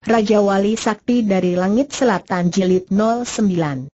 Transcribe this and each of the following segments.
Raja Wali Sakti dari Langit Selatan Jilid 09.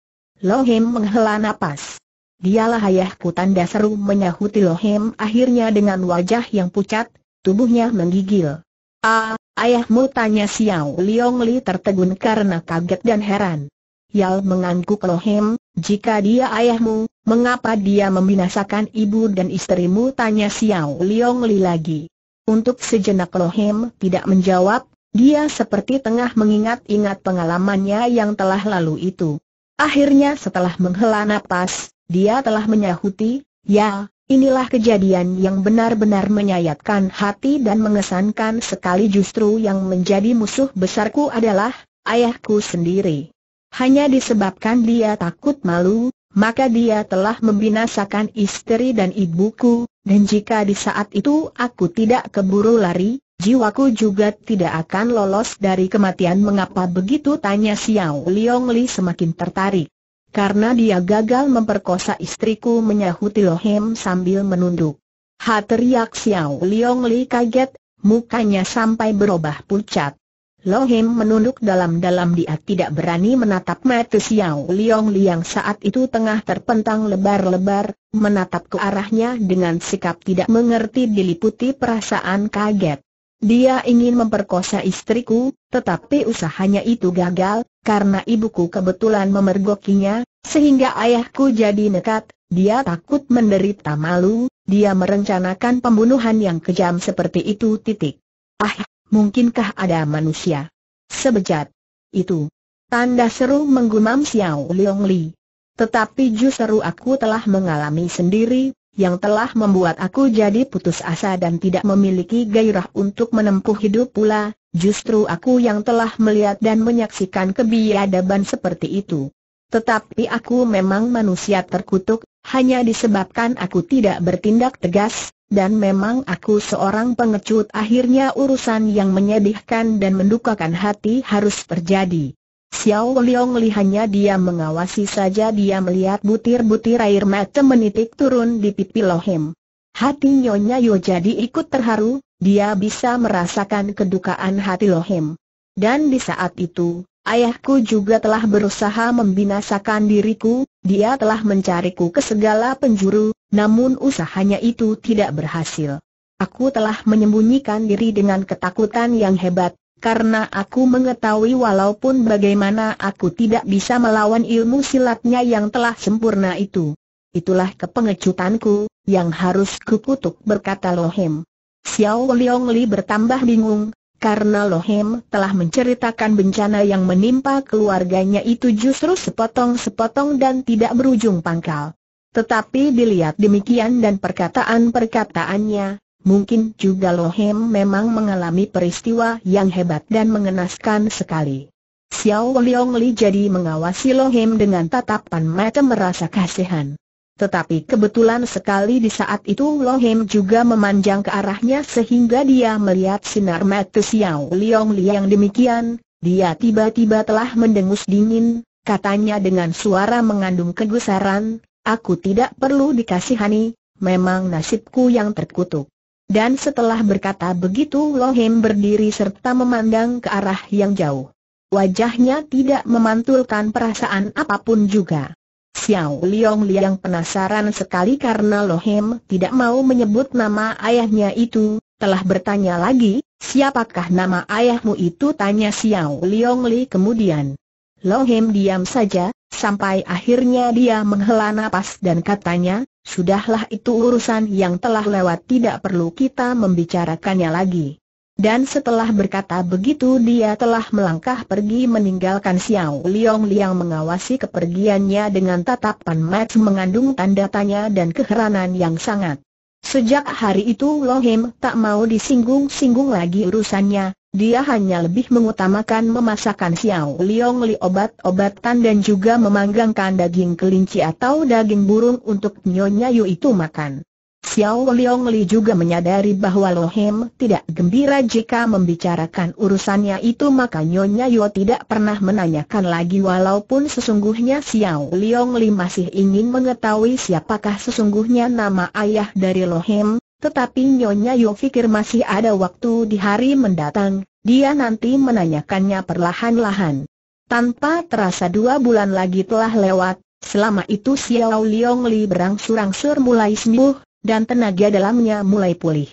Lohim menghela napas. Dialah ayahku tanda seru menyahuti Lohim akhirnya dengan wajah yang pucat, tubuhnya menggigil. Ah, ayahmu tanya Xiao Liong Li tertegun karena kaget dan heran. Yal mengangguk Lohim, jika dia ayahmu, mengapa dia membinasakan ibu dan istrimu tanya Xiao Liong Li lagi. Untuk sejenak Lohim tidak menjawab, dia seperti tengah mengingat-ingat pengalamannya yang telah lalu itu. Akhirnya setelah menghela napas, dia telah menyahuti, ya, inilah kejadian yang benar-benar menyayatkan hati dan mengesankan sekali justru yang menjadi musuh besarku adalah ayahku sendiri. Hanya disebabkan dia takut malu, maka dia telah membinasakan istri dan ibuku, dan jika di saat itu aku tidak keburu lari, Jiwaku juga tidak akan lolos dari kematian mengapa begitu tanya Xiao Liong Li semakin tertarik. Karena dia gagal memperkosa istriku menyahuti Lohem sambil menunduk. Ha teriak Xiao Liong Li kaget, mukanya sampai berubah pucat. Lohem menunduk dalam-dalam dia tidak berani menatap mata Xiao Liong Li yang saat itu tengah terpentang lebar-lebar, menatap ke arahnya dengan sikap tidak mengerti diliputi perasaan kaget. Dia ingin memperkosa istriku, tetapi usahanya itu gagal, karena ibuku kebetulan memergokinya, sehingga ayahku jadi nekat, dia takut menderita malu, dia merencanakan pembunuhan yang kejam seperti itu titik. Ah, mungkinkah ada manusia? Sebejat. Itu. Tanda seru menggumam Xiao Leong Li. Tetapi justru aku telah mengalami sendiri, yang telah membuat aku jadi putus asa dan tidak memiliki gairah untuk menempuh hidup pula, justru aku yang telah melihat dan menyaksikan kebiadaban seperti itu. Tetapi aku memang manusia terkutuk, hanya disebabkan aku tidak bertindak tegas, dan memang aku seorang pengecut akhirnya urusan yang menyedihkan dan mendukakan hati harus terjadi. Xiao li hanya dia mengawasi saja dia melihat butir-butir air mata menitik turun di pipi Lohem. Hati Nyonya Yo jadi ikut terharu, dia bisa merasakan kedukaan hati Lohem. Dan di saat itu, ayahku juga telah berusaha membinasakan diriku, dia telah mencariku ke segala penjuru, namun usahanya itu tidak berhasil. Aku telah menyembunyikan diri dengan ketakutan yang hebat, karena aku mengetahui walaupun bagaimana aku tidak bisa melawan ilmu silatnya yang telah sempurna itu. Itulah kepengecutanku, yang harus kukutuk berkata Lohem. Xiao Liong Li bertambah bingung, karena Lohem telah menceritakan bencana yang menimpa keluarganya itu justru sepotong-sepotong dan tidak berujung pangkal. Tetapi dilihat demikian dan perkataan-perkataannya, mungkin juga Lohem memang mengalami peristiwa yang hebat dan mengenaskan sekali. Xiao Liong Li jadi mengawasi Lohem dengan tatapan mata merasa kasihan. Tetapi kebetulan sekali di saat itu Lohem juga memanjang ke arahnya sehingga dia melihat sinar mata Xiao Liong Li yang demikian, dia tiba-tiba telah mendengus dingin, katanya dengan suara mengandung kegusaran, aku tidak perlu dikasihani, memang nasibku yang terkutuk. Dan setelah berkata begitu Hem berdiri serta memandang ke arah yang jauh. Wajahnya tidak memantulkan perasaan apapun juga. Xiao Liong Liang penasaran sekali karena Hem tidak mau menyebut nama ayahnya itu, telah bertanya lagi, siapakah nama ayahmu itu tanya Xiao Liong Li kemudian. Hem diam saja, sampai akhirnya dia menghela napas dan katanya, Sudahlah itu urusan yang telah lewat tidak perlu kita membicarakannya lagi. Dan setelah berkata begitu dia telah melangkah pergi meninggalkan Xiao Liang Liang mengawasi kepergiannya dengan tatapan Max mengandung tanda tanya dan keheranan yang sangat. Sejak hari itu Lohim tak mau disinggung-singgung lagi urusannya, dia hanya lebih mengutamakan memasakkan Xiao Liong Li obat-obatan dan juga memanggangkan daging kelinci atau daging burung untuk Nyonya Yu itu makan. Xiao Liong Li juga menyadari bahwa Lohem tidak gembira jika membicarakan urusannya itu maka Nyonya Yu tidak pernah menanyakan lagi walaupun sesungguhnya Xiao Liong Li masih ingin mengetahui siapakah sesungguhnya nama ayah dari Lohem, tetapi Nyonya Yo fikir masih ada waktu di hari mendatang, dia nanti menanyakannya perlahan-lahan. Tanpa terasa dua bulan lagi telah lewat, selama itu Xiao Liong Li berangsur-angsur mulai sembuh, dan tenaga dalamnya mulai pulih.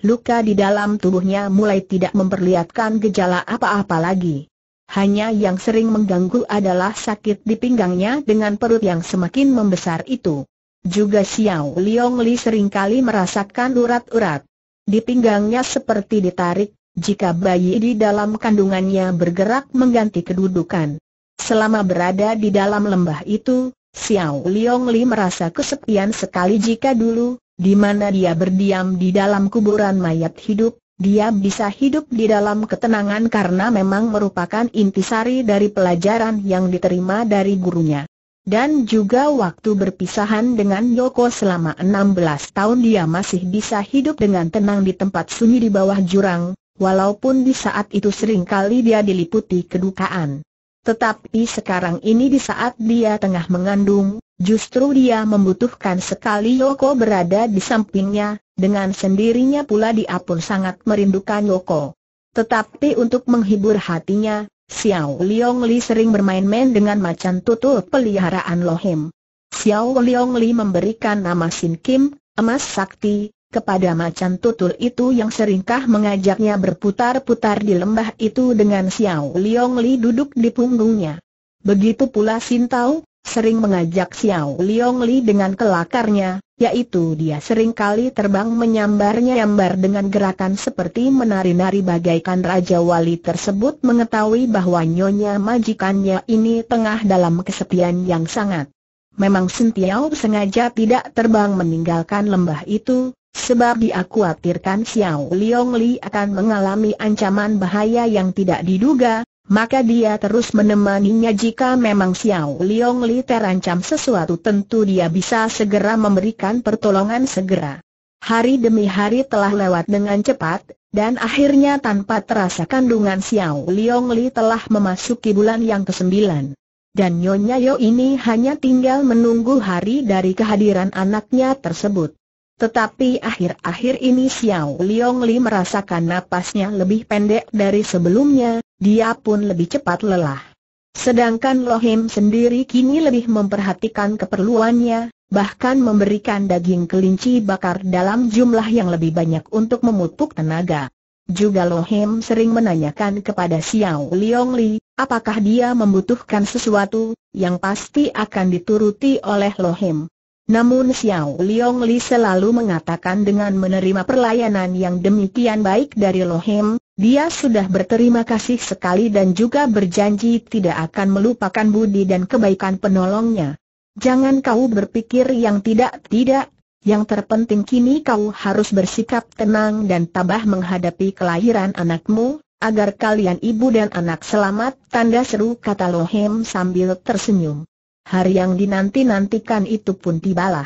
Luka di dalam tubuhnya mulai tidak memperlihatkan gejala apa-apa lagi. Hanya yang sering mengganggu adalah sakit di pinggangnya dengan perut yang semakin membesar itu. Juga Xiao Liong Li seringkali merasakan urat-urat. Di pinggangnya seperti ditarik, jika bayi di dalam kandungannya bergerak mengganti kedudukan. Selama berada di dalam lembah itu, Xiao Liong Li merasa kesepian sekali jika dulu, di mana dia berdiam di dalam kuburan mayat hidup, dia bisa hidup di dalam ketenangan karena memang merupakan intisari dari pelajaran yang diterima dari gurunya. Dan juga waktu berpisahan dengan Yoko selama 16 tahun dia masih bisa hidup dengan tenang di tempat sunyi di bawah jurang, walaupun di saat itu seringkali dia diliputi kedukaan. Tetapi sekarang ini di saat dia tengah mengandung, justru dia membutuhkan sekali Yoko berada di sampingnya, dengan sendirinya pula dia pun sangat merindukan Yoko. Tetapi untuk menghibur hatinya, Xiao Liong Li sering bermain-main dengan macan tutul peliharaan Lohim. Xiao Liong Li memberikan nama Sin Kim, emas sakti, kepada macan tutul itu yang seringkah mengajaknya berputar-putar di lembah itu dengan Xiao Liong Li duduk di punggungnya. Begitu pula Sin Tao, sering mengajak Xiao Liong Li dengan kelakarnya, yaitu dia sering kali terbang menyambar-nyambar dengan gerakan seperti menari-nari bagaikan Raja Wali tersebut mengetahui bahwa nyonya majikannya ini tengah dalam kesepian yang sangat. Memang Sintiao sengaja tidak terbang meninggalkan lembah itu, sebab dia khawatirkan Xiao Liong Li akan mengalami ancaman bahaya yang tidak diduga, maka dia terus menemaninya jika memang Xiao Liong Li terancam sesuatu tentu dia bisa segera memberikan pertolongan segera. Hari demi hari telah lewat dengan cepat, dan akhirnya tanpa terasa kandungan Xiao Liong Li telah memasuki bulan yang kesembilan. Dan Nyonya Yo ini hanya tinggal menunggu hari dari kehadiran anaknya tersebut. Tetapi akhir-akhir ini Xiao Liong Li merasakan napasnya lebih pendek dari sebelumnya, dia pun lebih cepat lelah. Sedangkan Lohim sendiri kini lebih memperhatikan keperluannya, bahkan memberikan daging kelinci bakar dalam jumlah yang lebih banyak untuk memupuk tenaga. Juga Lohim sering menanyakan kepada Xiao Liong Li, apakah dia membutuhkan sesuatu, yang pasti akan dituruti oleh Lohim. Namun Xiao Liong Li selalu mengatakan dengan menerima perlayanan yang demikian baik dari Lohem, dia sudah berterima kasih sekali dan juga berjanji tidak akan melupakan budi dan kebaikan penolongnya. Jangan kau berpikir yang tidak-tidak, yang terpenting kini kau harus bersikap tenang dan tabah menghadapi kelahiran anakmu, agar kalian ibu dan anak selamat, tanda seru kata Lohem sambil tersenyum hari yang dinanti-nantikan itu pun tibalah.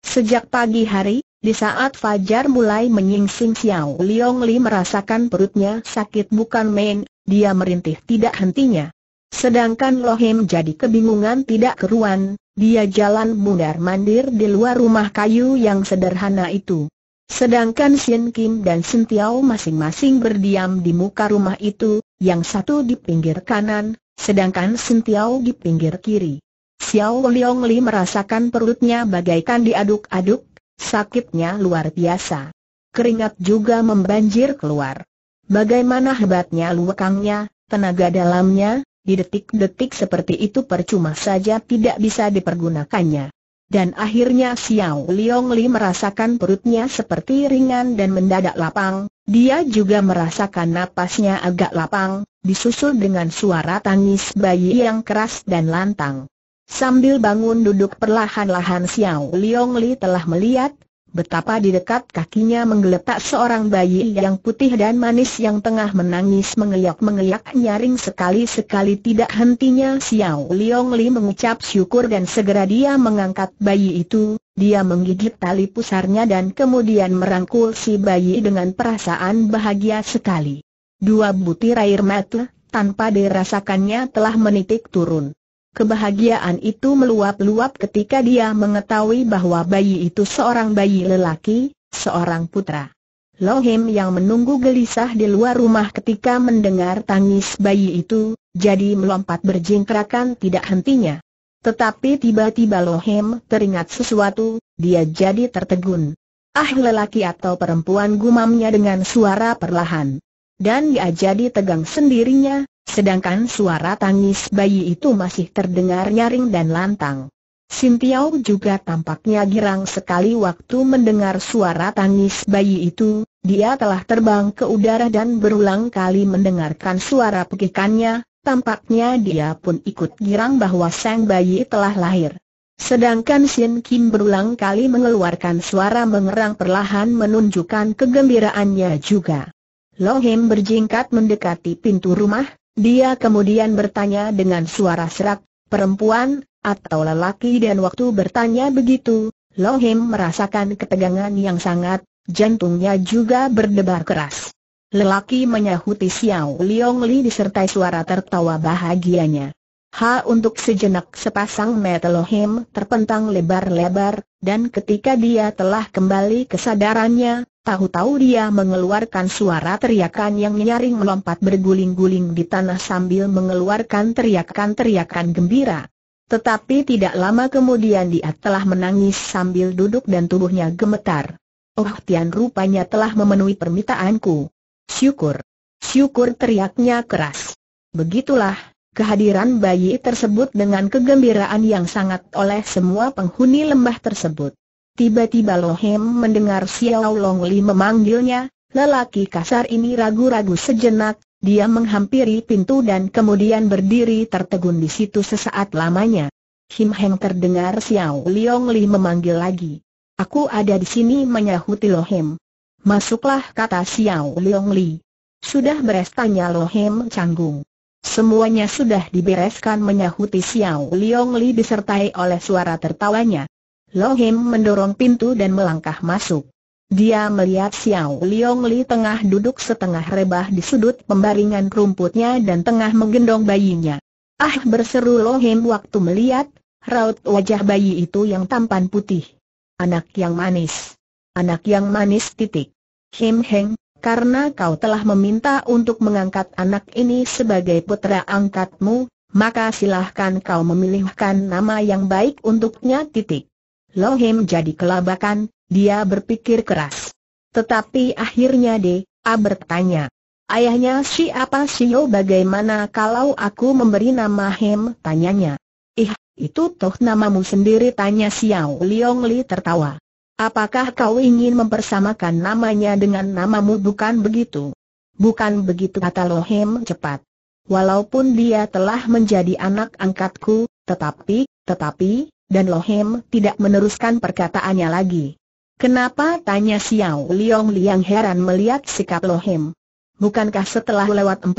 Sejak pagi hari, di saat Fajar mulai menyingsing Xiao Liong Li merasakan perutnya sakit bukan main, dia merintih tidak hentinya. Sedangkan Lohem jadi kebingungan tidak keruan, dia jalan mundar-mandir di luar rumah kayu yang sederhana itu. Sedangkan Xin Kim dan Xin Tiao masing-masing berdiam di muka rumah itu, yang satu di pinggir kanan, sedangkan Xin Tiao di pinggir kiri. Xiao Liong Li merasakan perutnya bagaikan diaduk-aduk, sakitnya luar biasa. Keringat juga membanjir keluar. Bagaimana hebatnya luekangnya, tenaga dalamnya, di detik-detik seperti itu percuma saja tidak bisa dipergunakannya. Dan akhirnya Xiao Liong Li merasakan perutnya seperti ringan dan mendadak lapang, dia juga merasakan napasnya agak lapang, disusul dengan suara tangis bayi yang keras dan lantang. Sambil bangun duduk perlahan-lahan Xiao Liong Li telah melihat betapa di dekat kakinya menggeletak seorang bayi yang putih dan manis yang tengah menangis mengeyak-mengeyak nyaring sekali-sekali tidak hentinya Xiao Liong Li mengucap syukur dan segera dia mengangkat bayi itu, dia menggigit tali pusarnya dan kemudian merangkul si bayi dengan perasaan bahagia sekali. Dua butir air mata tanpa dirasakannya telah menitik turun. Kebahagiaan itu meluap-luap ketika dia mengetahui bahwa bayi itu seorang bayi lelaki, seorang putra. Lohim yang menunggu gelisah di luar rumah ketika mendengar tangis bayi itu, jadi melompat berjingkrakan tidak hentinya. Tetapi tiba-tiba Lohim teringat sesuatu, dia jadi tertegun. Ah lelaki atau perempuan gumamnya dengan suara perlahan dan dia jadi tegang sendirinya, sedangkan suara tangis bayi itu masih terdengar nyaring dan lantang. Sintiau juga tampaknya girang sekali waktu mendengar suara tangis bayi itu, dia telah terbang ke udara dan berulang kali mendengarkan suara pekikannya, tampaknya dia pun ikut girang bahwa sang bayi telah lahir. Sedangkan Shin Kim berulang kali mengeluarkan suara mengerang perlahan menunjukkan kegembiraannya juga. Lohim berjingkat mendekati pintu rumah, dia kemudian bertanya dengan suara serak, perempuan, atau lelaki dan waktu bertanya begitu, Lohim merasakan ketegangan yang sangat, jantungnya juga berdebar keras. Lelaki menyahuti Xiao Liong Li disertai suara tertawa bahagianya. Ha untuk sejenak sepasang mata Lohim terpentang lebar-lebar, dan ketika dia telah kembali kesadarannya, Tahu-tahu dia mengeluarkan suara teriakan yang nyaring melompat berguling-guling di tanah sambil mengeluarkan teriakan-teriakan gembira. Tetapi tidak lama kemudian dia telah menangis sambil duduk dan tubuhnya gemetar. Oh Tian rupanya telah memenuhi permintaanku. Syukur. Syukur teriaknya keras. Begitulah, kehadiran bayi tersebut dengan kegembiraan yang sangat oleh semua penghuni lembah tersebut. Tiba-tiba Lohem mendengar Xiao Longli memanggilnya, lelaki kasar ini ragu-ragu sejenak, dia menghampiri pintu dan kemudian berdiri tertegun di situ sesaat lamanya. Him Heng terdengar Xiao Long Li memanggil lagi. Aku ada di sini menyahuti Lohem. Masuklah kata Xiao Long Li. Sudah beres tanya Lohem canggung. Semuanya sudah dibereskan menyahuti Xiao Long Li disertai oleh suara tertawanya. Lohim mendorong pintu dan melangkah masuk. Dia melihat Xiao Liong Li tengah duduk setengah rebah di sudut pembaringan rumputnya dan tengah menggendong bayinya. Ah berseru Lohim waktu melihat, raut wajah bayi itu yang tampan putih. Anak yang manis. Anak yang manis titik. Him Heng, karena kau telah meminta untuk mengangkat anak ini sebagai putra angkatmu, maka silahkan kau memilihkan nama yang baik untuknya titik. Lohim jadi kelabakan, dia berpikir keras. Tetapi akhirnya D, A bertanya. Ayahnya siapa Sio bagaimana kalau aku memberi nama Hem? Tanyanya. Ih, itu toh namamu sendiri tanya Xiao Liong Li tertawa. Apakah kau ingin mempersamakan namanya dengan namamu bukan begitu? Bukan begitu kata Lohem cepat. Walaupun dia telah menjadi anak angkatku, tetapi, tetapi, dan Lohem tidak meneruskan perkataannya lagi. Kenapa? tanya Xiao Liang Liang heran melihat sikap Lohem. Bukankah setelah lewat 40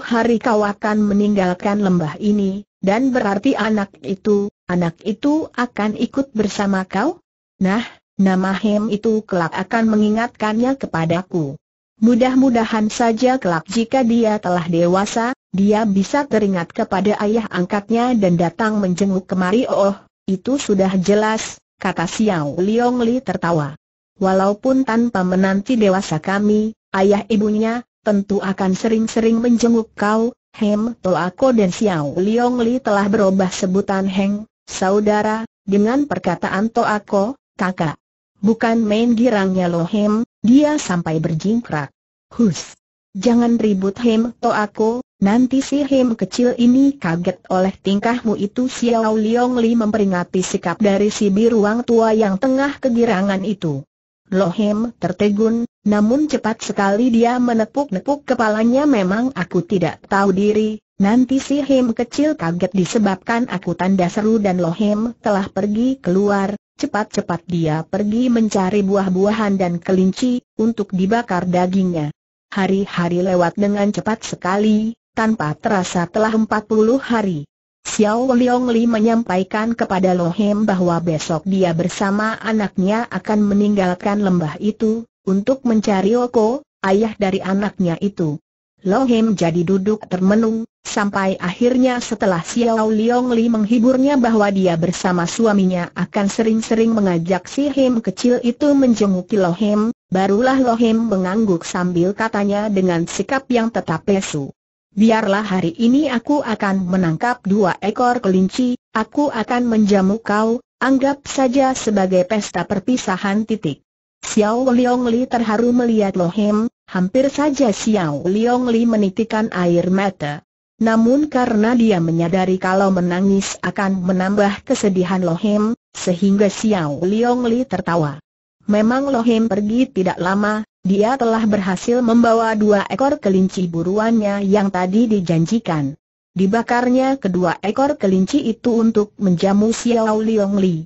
hari kau akan meninggalkan lembah ini, dan berarti anak itu, anak itu akan ikut bersama kau? Nah, nama Hem itu kelak akan mengingatkannya kepadaku. Mudah-mudahan saja kelak jika dia telah dewasa, dia bisa teringat kepada ayah angkatnya dan datang menjenguk kemari oh, itu sudah jelas, kata Xiao Liong Li tertawa. Walaupun tanpa menanti dewasa kami, ayah ibunya, tentu akan sering-sering menjenguk kau, Hem Toako dan Xiao Liong Li telah berubah sebutan Heng, saudara, dengan perkataan Toako, kakak. Bukan main girangnya Lo Hem, dia sampai berjingkrak. Hus! Jangan ribut Hem Toako, Nanti si Him kecil ini kaget oleh tingkahmu itu Xiao Liong Li memperingati sikap dari si biruang tua yang tengah kegirangan itu. Hem tertegun, namun cepat sekali dia menepuk-nepuk kepalanya memang aku tidak tahu diri, nanti si Him kecil kaget disebabkan aku tanda seru dan Hem telah pergi keluar, cepat-cepat dia pergi mencari buah-buahan dan kelinci, untuk dibakar dagingnya. Hari-hari lewat dengan cepat sekali, tanpa terasa telah 40 hari. Xiao Liong Li menyampaikan kepada Lohem bahwa besok dia bersama anaknya akan meninggalkan lembah itu, untuk mencari Oko, ayah dari anaknya itu. Lohem jadi duduk termenung, sampai akhirnya setelah Xiao Liong Li menghiburnya bahwa dia bersama suaminya akan sering-sering mengajak si Hem kecil itu menjenguki Lohem, barulah Lohem mengangguk sambil katanya dengan sikap yang tetap pesu biarlah hari ini aku akan menangkap dua ekor kelinci, aku akan menjamu kau, anggap saja sebagai pesta perpisahan titik. Xiao Liong Li terharu melihat Lohim, hampir saja Xiao Liong Li menitikan air mata. Namun karena dia menyadari kalau menangis akan menambah kesedihan Lohim, sehingga Xiao Liong Li tertawa. Memang Lohim pergi tidak lama, dia telah berhasil membawa dua ekor kelinci buruannya yang tadi dijanjikan. Dibakarnya kedua ekor kelinci itu untuk menjamu Xiao Liong Li.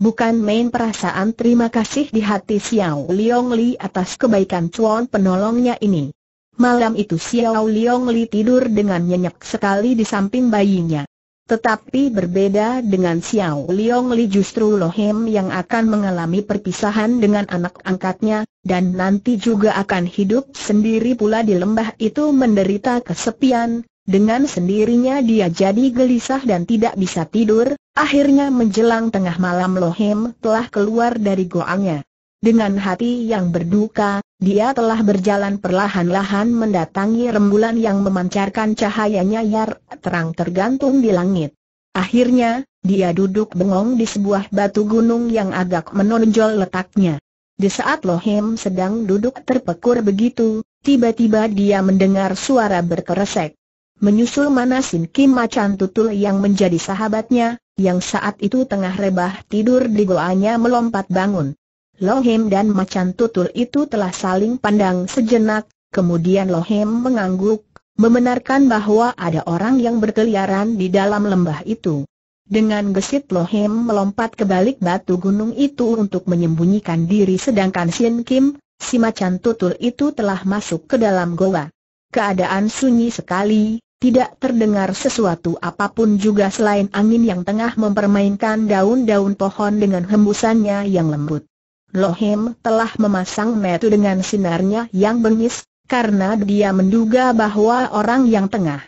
Bukan main perasaan terima kasih di hati Xiao Liong Li atas kebaikan cuan penolongnya ini. Malam itu Xiao Liong Li tidur dengan nyenyak sekali di samping bayinya. Tetapi berbeda dengan Xiao Liong Li justru Lohem yang akan mengalami perpisahan dengan anak angkatnya, dan nanti juga akan hidup sendiri pula di lembah itu menderita kesepian, dengan sendirinya dia jadi gelisah dan tidak bisa tidur, akhirnya menjelang tengah malam Lohem telah keluar dari goangnya. Dengan hati yang berduka, dia telah berjalan perlahan-lahan mendatangi rembulan yang memancarkan cahayanya yang terang tergantung di langit. Akhirnya, dia duduk bengong di sebuah batu gunung yang agak menonjol letaknya. Di saat lohem sedang duduk terpekur begitu, tiba-tiba dia mendengar suara berkeresek. Menyusul manasin Kim Macan Tutul yang menjadi sahabatnya, yang saat itu tengah rebah tidur di goanya melompat bangun. Lohem dan macan tutul itu telah saling pandang sejenak, kemudian Lohem mengangguk, membenarkan bahwa ada orang yang berkeliaran di dalam lembah itu. Dengan gesit Lohem melompat ke balik batu gunung itu untuk menyembunyikan diri sedangkan Shin Kim, si macan tutul itu telah masuk ke dalam goa. Keadaan sunyi sekali, tidak terdengar sesuatu apapun juga selain angin yang tengah mempermainkan daun-daun pohon dengan hembusannya yang lembut. Lohem telah memasang metu dengan sinarnya yang bengis, karena dia menduga bahwa orang yang tengah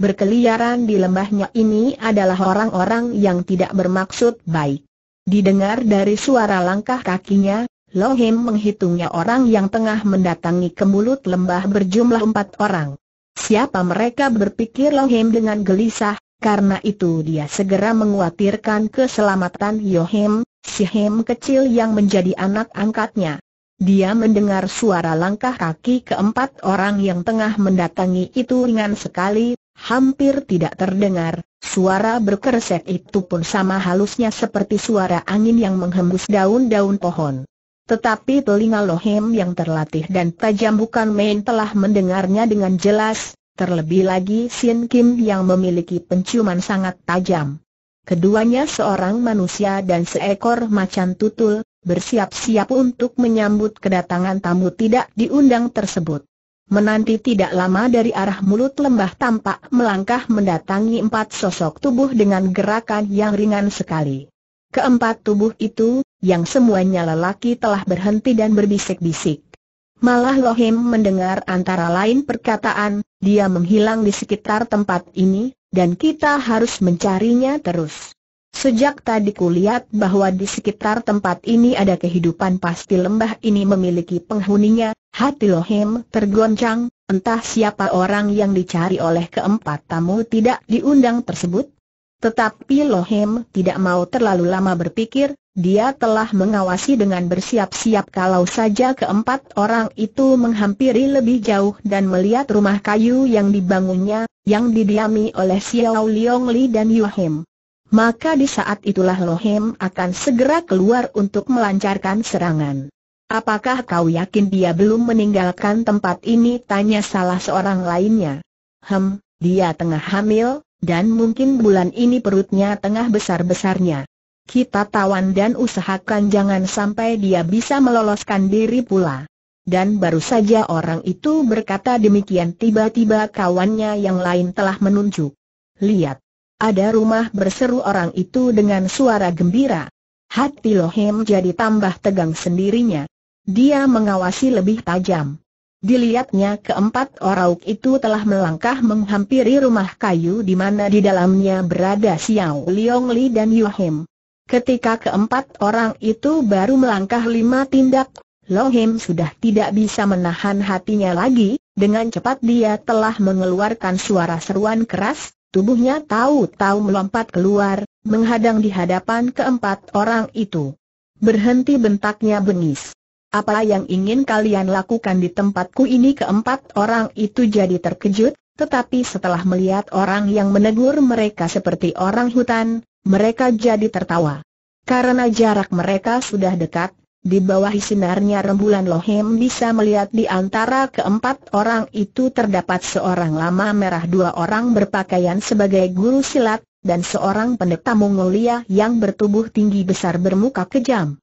berkeliaran di lembahnya ini adalah orang-orang yang tidak bermaksud baik. Didengar dari suara langkah kakinya, Lohem menghitungnya orang yang tengah mendatangi ke mulut lembah berjumlah empat orang. Siapa mereka berpikir Lohem dengan gelisah, karena itu dia segera menguatirkan keselamatan Yohem, Sihem kecil yang menjadi anak angkatnya. Dia mendengar suara langkah kaki keempat orang yang tengah mendatangi itu ringan sekali, hampir tidak terdengar. Suara berkeresek itu pun sama halusnya seperti suara angin yang menghembus daun-daun pohon. Tetapi telinga Lohem yang terlatih dan tajam bukan main telah mendengarnya dengan jelas, terlebih lagi Sin Kim yang memiliki penciuman sangat tajam. Keduanya seorang manusia dan seekor macan tutul, bersiap-siap untuk menyambut kedatangan tamu tidak diundang tersebut. Menanti tidak lama dari arah mulut lembah tampak melangkah mendatangi empat sosok tubuh dengan gerakan yang ringan sekali. Keempat tubuh itu, yang semuanya lelaki telah berhenti dan berbisik-bisik. Malah Lohim mendengar antara lain perkataan, dia menghilang di sekitar tempat ini, dan kita harus mencarinya terus. Sejak tadi kulihat bahwa di sekitar tempat ini ada kehidupan pasti lembah ini memiliki penghuninya, hati Lohem tergoncang, entah siapa orang yang dicari oleh keempat tamu tidak diundang tersebut. Tetapi Lohem tidak mau terlalu lama berpikir, dia telah mengawasi dengan bersiap-siap kalau saja keempat orang itu menghampiri lebih jauh dan melihat rumah kayu yang dibangunnya, yang didiami oleh Xiao Liong Li dan Yu Hem. Maka di saat itulah Lo Hem akan segera keluar untuk melancarkan serangan. Apakah kau yakin dia belum meninggalkan tempat ini? Tanya salah seorang lainnya. Hem, dia tengah hamil, dan mungkin bulan ini perutnya tengah besar-besarnya kita tawan dan usahakan jangan sampai dia bisa meloloskan diri pula. Dan baru saja orang itu berkata demikian tiba-tiba kawannya yang lain telah menunjuk. Lihat, ada rumah berseru orang itu dengan suara gembira. Hati Lohem jadi tambah tegang sendirinya. Dia mengawasi lebih tajam. Dilihatnya keempat orang itu telah melangkah menghampiri rumah kayu di mana di dalamnya berada Xiao Liong Li dan Yohem. Ketika keempat orang itu baru melangkah lima tindak, Lohim sudah tidak bisa menahan hatinya lagi, dengan cepat dia telah mengeluarkan suara seruan keras, tubuhnya tahu-tahu melompat keluar, menghadang di hadapan keempat orang itu. Berhenti bentaknya bengis. Apa yang ingin kalian lakukan di tempatku ini keempat orang itu jadi terkejut, tetapi setelah melihat orang yang menegur mereka seperti orang hutan, mereka jadi tertawa. Karena jarak mereka sudah dekat, di bawah sinarnya rembulan Lohem bisa melihat di antara keempat orang itu terdapat seorang lama merah dua orang berpakaian sebagai guru silat, dan seorang pendeta Mongolia yang bertubuh tinggi besar bermuka kejam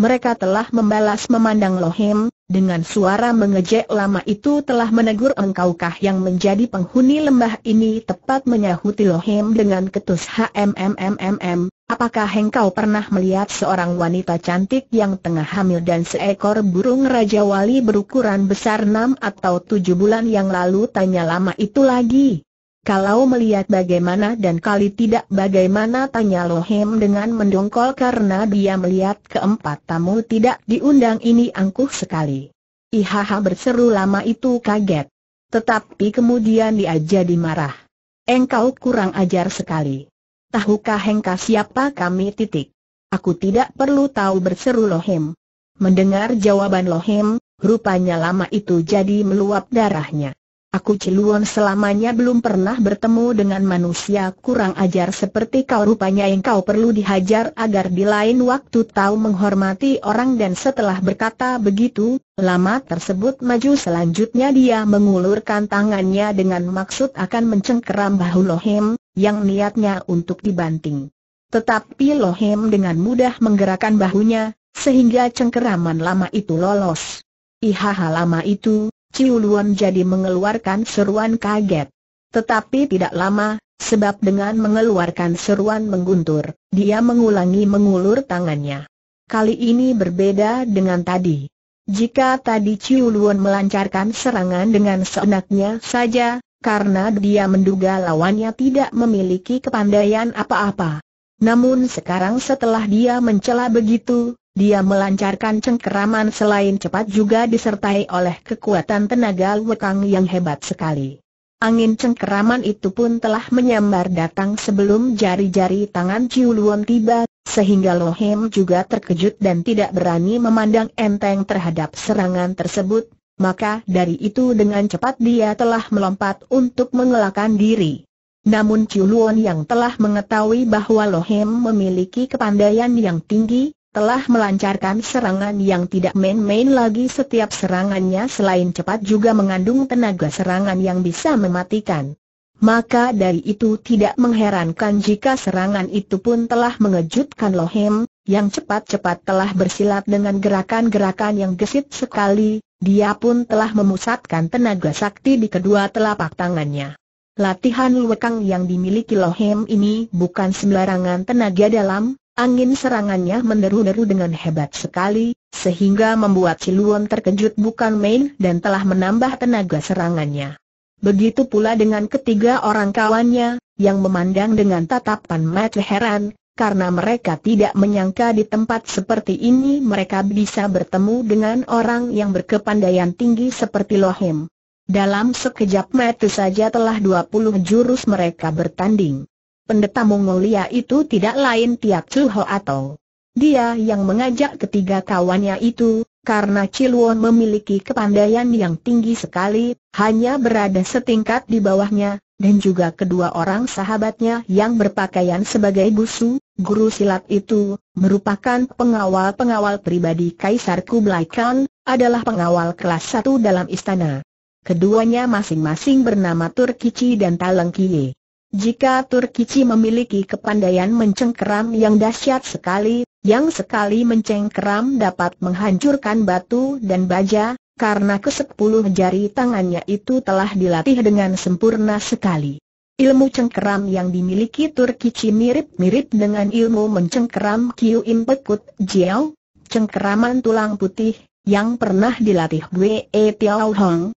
mereka telah membalas memandang Lohim, dengan suara mengejek lama itu telah menegur engkaukah yang menjadi penghuni lembah ini tepat menyahuti Lohim dengan ketus HMMMMM, apakah engkau pernah melihat seorang wanita cantik yang tengah hamil dan seekor burung Raja Wali berukuran besar 6 atau 7 bulan yang lalu tanya lama itu lagi? Kalau melihat bagaimana dan kali tidak bagaimana tanya Lohem dengan mendongkol karena dia melihat keempat tamu tidak diundang ini angkuh sekali. Ihaha berseru lama itu kaget. Tetapi kemudian dia jadi marah. Engkau kurang ajar sekali. Tahukah engkau siapa kami titik? Aku tidak perlu tahu berseru Lohem. Mendengar jawaban Lohem, rupanya lama itu jadi meluap darahnya. Aku Ciluan selamanya belum pernah bertemu dengan manusia kurang ajar seperti kau rupanya yang kau perlu dihajar agar di lain waktu tahu menghormati orang dan setelah berkata begitu, lama tersebut maju selanjutnya dia mengulurkan tangannya dengan maksud akan mencengkeram bahu Lohem, yang niatnya untuk dibanting. Tetapi Lohem dengan mudah menggerakkan bahunya, sehingga cengkeraman lama itu lolos. Ihaha lama itu, Ciu Luan jadi mengeluarkan seruan kaget. Tetapi tidak lama, sebab dengan mengeluarkan seruan mengguntur, dia mengulangi mengulur tangannya. Kali ini berbeda dengan tadi. Jika tadi Ciu Luan melancarkan serangan dengan seenaknya saja, karena dia menduga lawannya tidak memiliki kepandaian apa-apa. Namun sekarang setelah dia mencela begitu, dia melancarkan cengkeraman selain cepat juga disertai oleh kekuatan tenaga lekang yang hebat sekali. Angin cengkeraman itu pun telah menyambar datang sebelum jari-jari tangan ciuluan tiba, sehingga lohem juga terkejut dan tidak berani memandang enteng terhadap serangan tersebut, maka dari itu dengan cepat dia telah melompat untuk mengelakkan diri. Namun ciuluan yang telah mengetahui bahwa lohem memiliki kepandaian yang tinggi, telah melancarkan serangan yang tidak main-main lagi setiap serangannya selain cepat juga mengandung tenaga serangan yang bisa mematikan. Maka dari itu tidak mengherankan jika serangan itu pun telah mengejutkan Lohem, yang cepat-cepat telah bersilat dengan gerakan-gerakan yang gesit sekali, dia pun telah memusatkan tenaga sakti di kedua telapak tangannya. Latihan luekang yang dimiliki Lohem ini bukan sembarangan tenaga dalam, Angin serangannya menderu-deru dengan hebat sekali, sehingga membuat Ciluon terkejut bukan main dan telah menambah tenaga serangannya. Begitu pula dengan ketiga orang kawannya, yang memandang dengan tatapan mata heran, karena mereka tidak menyangka di tempat seperti ini mereka bisa bertemu dengan orang yang berkepandaian tinggi seperti Lohim. Dalam sekejap mata saja telah 20 jurus mereka bertanding pendeta Mongolia itu tidak lain Tiap Chu atau Dia yang mengajak ketiga kawannya itu, karena Ciluon memiliki kepandaian yang tinggi sekali, hanya berada setingkat di bawahnya, dan juga kedua orang sahabatnya yang berpakaian sebagai busu, guru silat itu, merupakan pengawal-pengawal pribadi Kaisar Kublai Khan, adalah pengawal kelas satu dalam istana. Keduanya masing-masing bernama Turkici dan Talengkiye. Jika Turkici memiliki kepandaian mencengkeram yang dahsyat sekali, yang sekali mencengkeram dapat menghancurkan batu dan baja, karena kesepuluh jari tangannya itu telah dilatih dengan sempurna sekali. Ilmu cengkeram yang dimiliki Turkici mirip-mirip dengan ilmu mencengkeram Kiu Impekut Jiao, cengkeraman tulang putih, yang pernah dilatih Bwe Tiao Hong,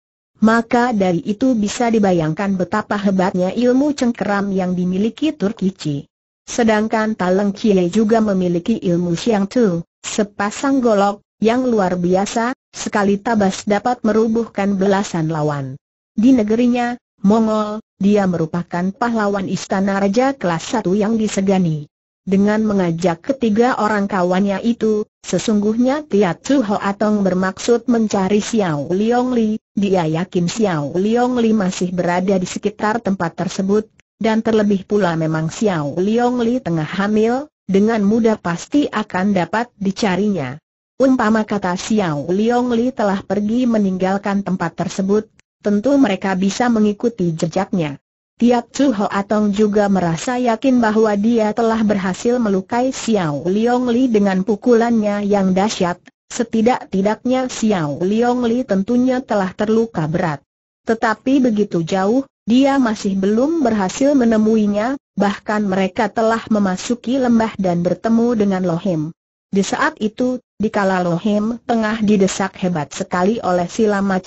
maka dari itu bisa dibayangkan betapa hebatnya ilmu cengkeram yang dimiliki Turkici. Sedangkan Taleng Kie juga memiliki ilmu Siang Tu, sepasang golok, yang luar biasa, sekali tabas dapat merubuhkan belasan lawan. Di negerinya, Mongol, dia merupakan pahlawan istana raja kelas satu yang disegani. Dengan mengajak ketiga orang kawannya itu, sesungguhnya Tiat Su Ho Atong bermaksud mencari Xiao Liong Li, dia yakin Xiao Liong Li masih berada di sekitar tempat tersebut, dan terlebih pula memang Xiao Liong Li tengah hamil, dengan mudah pasti akan dapat dicarinya. Umpama kata Xiao Liong Li telah pergi meninggalkan tempat tersebut, tentu mereka bisa mengikuti jejaknya. Tiap Chu Ho Atong juga merasa yakin bahwa dia telah berhasil melukai Xiao Liong Li dengan pukulannya yang dahsyat. Setidak-tidaknya Xiao Liong Li tentunya telah terluka berat. Tetapi begitu jauh, dia masih belum berhasil menemuinya, bahkan mereka telah memasuki lembah dan bertemu dengan Lohim. Di saat itu, dikala Lohim tengah didesak hebat sekali oleh Silama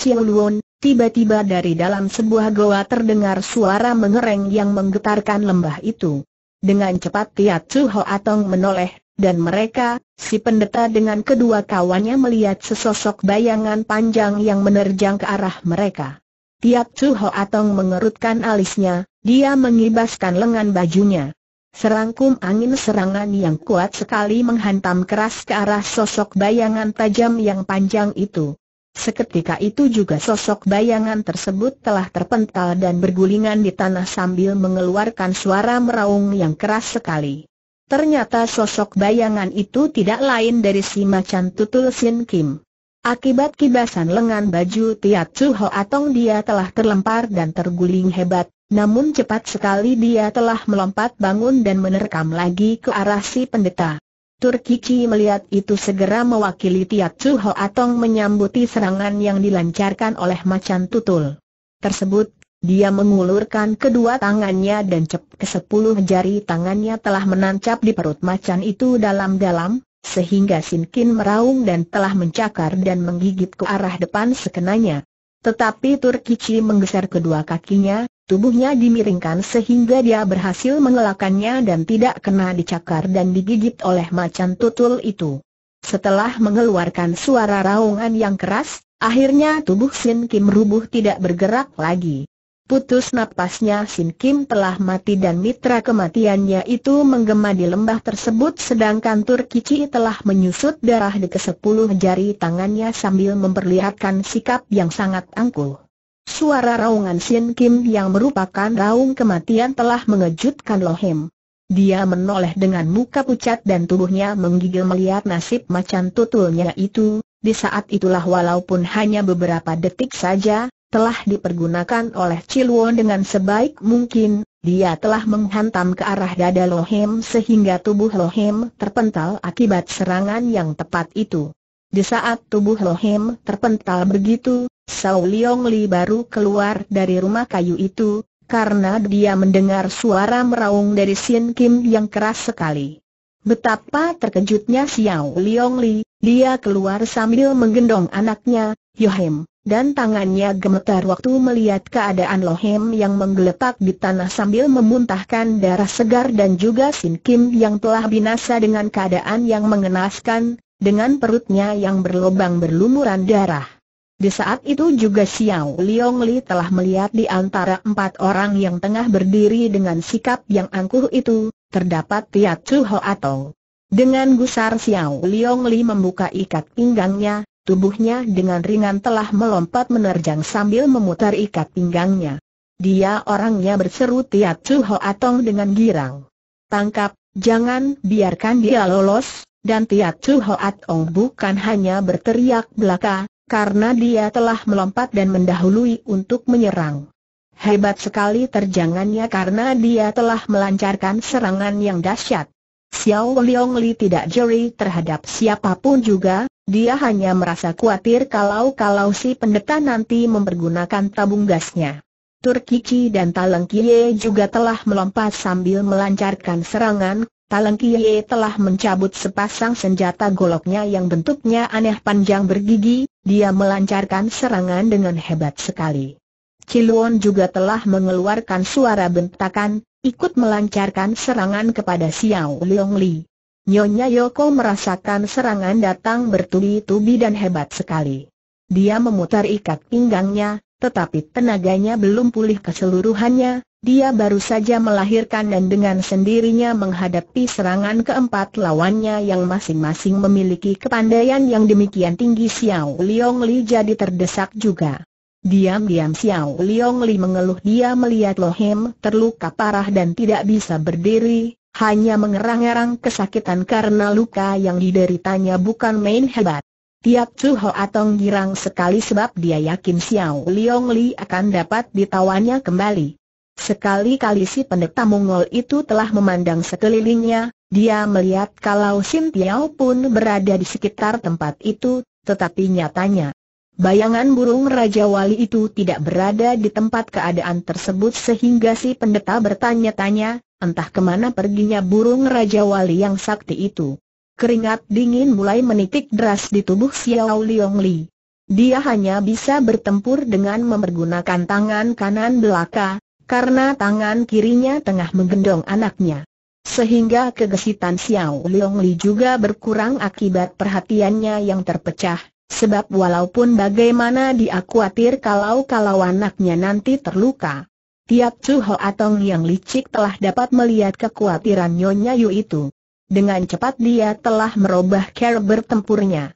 Tiba-tiba dari dalam sebuah goa terdengar suara mengereng yang menggetarkan lembah itu. Dengan cepat Tiat Chu Atong menoleh, dan mereka, si pendeta dengan kedua kawannya melihat sesosok bayangan panjang yang menerjang ke arah mereka. Tiat Chu Atong mengerutkan alisnya, dia mengibaskan lengan bajunya. Serangkum angin serangan yang kuat sekali menghantam keras ke arah sosok bayangan tajam yang panjang itu. Seketika itu juga sosok bayangan tersebut telah terpental dan bergulingan di tanah sambil mengeluarkan suara meraung yang keras sekali. Ternyata sosok bayangan itu tidak lain dari si macan tutul Sin Kim. Akibat kibasan lengan baju Tiat Chu Ho Atong dia telah terlempar dan terguling hebat, namun cepat sekali dia telah melompat bangun dan menerkam lagi ke arah si pendeta. Turkici melihat itu segera mewakili Tiat Chu Atong menyambuti serangan yang dilancarkan oleh macan tutul. Tersebut, dia mengulurkan kedua tangannya dan cep ke sepuluh jari tangannya telah menancap di perut macan itu dalam-dalam, sehingga Sinkin meraung dan telah mencakar dan menggigit ke arah depan sekenanya. Tetapi Turkici menggeser kedua kakinya, Tubuhnya dimiringkan sehingga dia berhasil mengelakannya dan tidak kena dicakar dan digigit oleh macan tutul itu. Setelah mengeluarkan suara raungan yang keras, akhirnya tubuh Sin Kim rubuh tidak bergerak lagi. Putus napasnya Sin Kim telah mati dan mitra kematiannya itu menggema di lembah tersebut sedangkan Turkici telah menyusut darah di kesepuluh jari tangannya sambil memperlihatkan sikap yang sangat angkuh. Suara raungan Sien Kim yang merupakan raung kematian telah mengejutkan Lohem. Dia menoleh dengan muka pucat dan tubuhnya menggigil melihat nasib macan tutulnya itu, di saat itulah walaupun hanya beberapa detik saja, telah dipergunakan oleh Chilwon dengan sebaik mungkin, dia telah menghantam ke arah dada Lohem sehingga tubuh Lohem terpental akibat serangan yang tepat itu. Di saat tubuh Lohem terpental begitu, Sao Leong Li baru keluar dari rumah kayu itu, karena dia mendengar suara meraung dari Sin Kim yang keras sekali. Betapa terkejutnya Xiao Leong Li, dia keluar sambil menggendong anaknya, Yohem, dan tangannya gemetar waktu melihat keadaan Lohem yang menggeletak di tanah sambil memuntahkan darah segar dan juga Sin Kim yang telah binasa dengan keadaan yang mengenaskan, dengan perutnya yang berlobang berlumuran darah. Di saat itu juga Xiao Liong Li telah melihat di antara empat orang yang tengah berdiri dengan sikap yang angkuh itu, terdapat Tiat Chu Ho Atong. Dengan gusar Xiao Liong Li membuka ikat pinggangnya, tubuhnya dengan ringan telah melompat menerjang sambil memutar ikat pinggangnya. Dia orangnya berseru Tiat Chu Ho Atong dengan girang. Tangkap, jangan biarkan dia lolos, dan Tiat Chu Ho Atong bukan hanya berteriak belaka, karena dia telah melompat dan mendahului untuk menyerang. Hebat sekali terjangannya karena dia telah melancarkan serangan yang dahsyat. Xiao Liang Li tidak jeri terhadap siapapun juga, dia hanya merasa khawatir kalau-kalau si pendeta nanti mempergunakan tabung gasnya. Turkici dan Talengkiye juga telah melompat sambil melancarkan serangan, Kaleng Kie telah mencabut sepasang senjata goloknya yang bentuknya aneh panjang bergigi, dia melancarkan serangan dengan hebat sekali. Ciluon juga telah mengeluarkan suara bentakan, ikut melancarkan serangan kepada Xiao Leong Li. Nyonya Yoko merasakan serangan datang bertubi-tubi dan hebat sekali. Dia memutar ikat pinggangnya, tetapi tenaganya belum pulih keseluruhannya, dia baru saja melahirkan dan dengan sendirinya menghadapi serangan keempat lawannya yang masing-masing memiliki kepandaian yang demikian tinggi Xiao Liong Li jadi terdesak juga. Diam-diam Xiao Liong Li mengeluh dia melihat Lohem terluka parah dan tidak bisa berdiri, hanya mengerang-erang kesakitan karena luka yang dideritanya bukan main hebat. Tiap Chu atau girang sekali sebab dia yakin Xiao Liong Li akan dapat ditawannya kembali. Sekali-kali si pendeta Mongol itu telah memandang sekelilingnya, dia melihat kalau Sin Tiao pun berada di sekitar tempat itu, tetapi nyatanya Bayangan burung Raja Wali itu tidak berada di tempat keadaan tersebut sehingga si pendeta bertanya-tanya, entah kemana perginya burung Raja Wali yang sakti itu. Keringat dingin mulai menitik deras di tubuh Xiao Liong Li. Dia hanya bisa bertempur dengan mempergunakan tangan kanan belaka, karena tangan kirinya tengah menggendong anaknya. Sehingga kegesitan Xiao Leong Li juga berkurang akibat perhatiannya yang terpecah, sebab walaupun bagaimana dia khawatir kalau-kalau anaknya nanti terluka. Tiap Chu Ho Atong yang licik telah dapat melihat kekhawatiran Nyonya Yu itu. Dengan cepat dia telah merubah cara bertempurnya.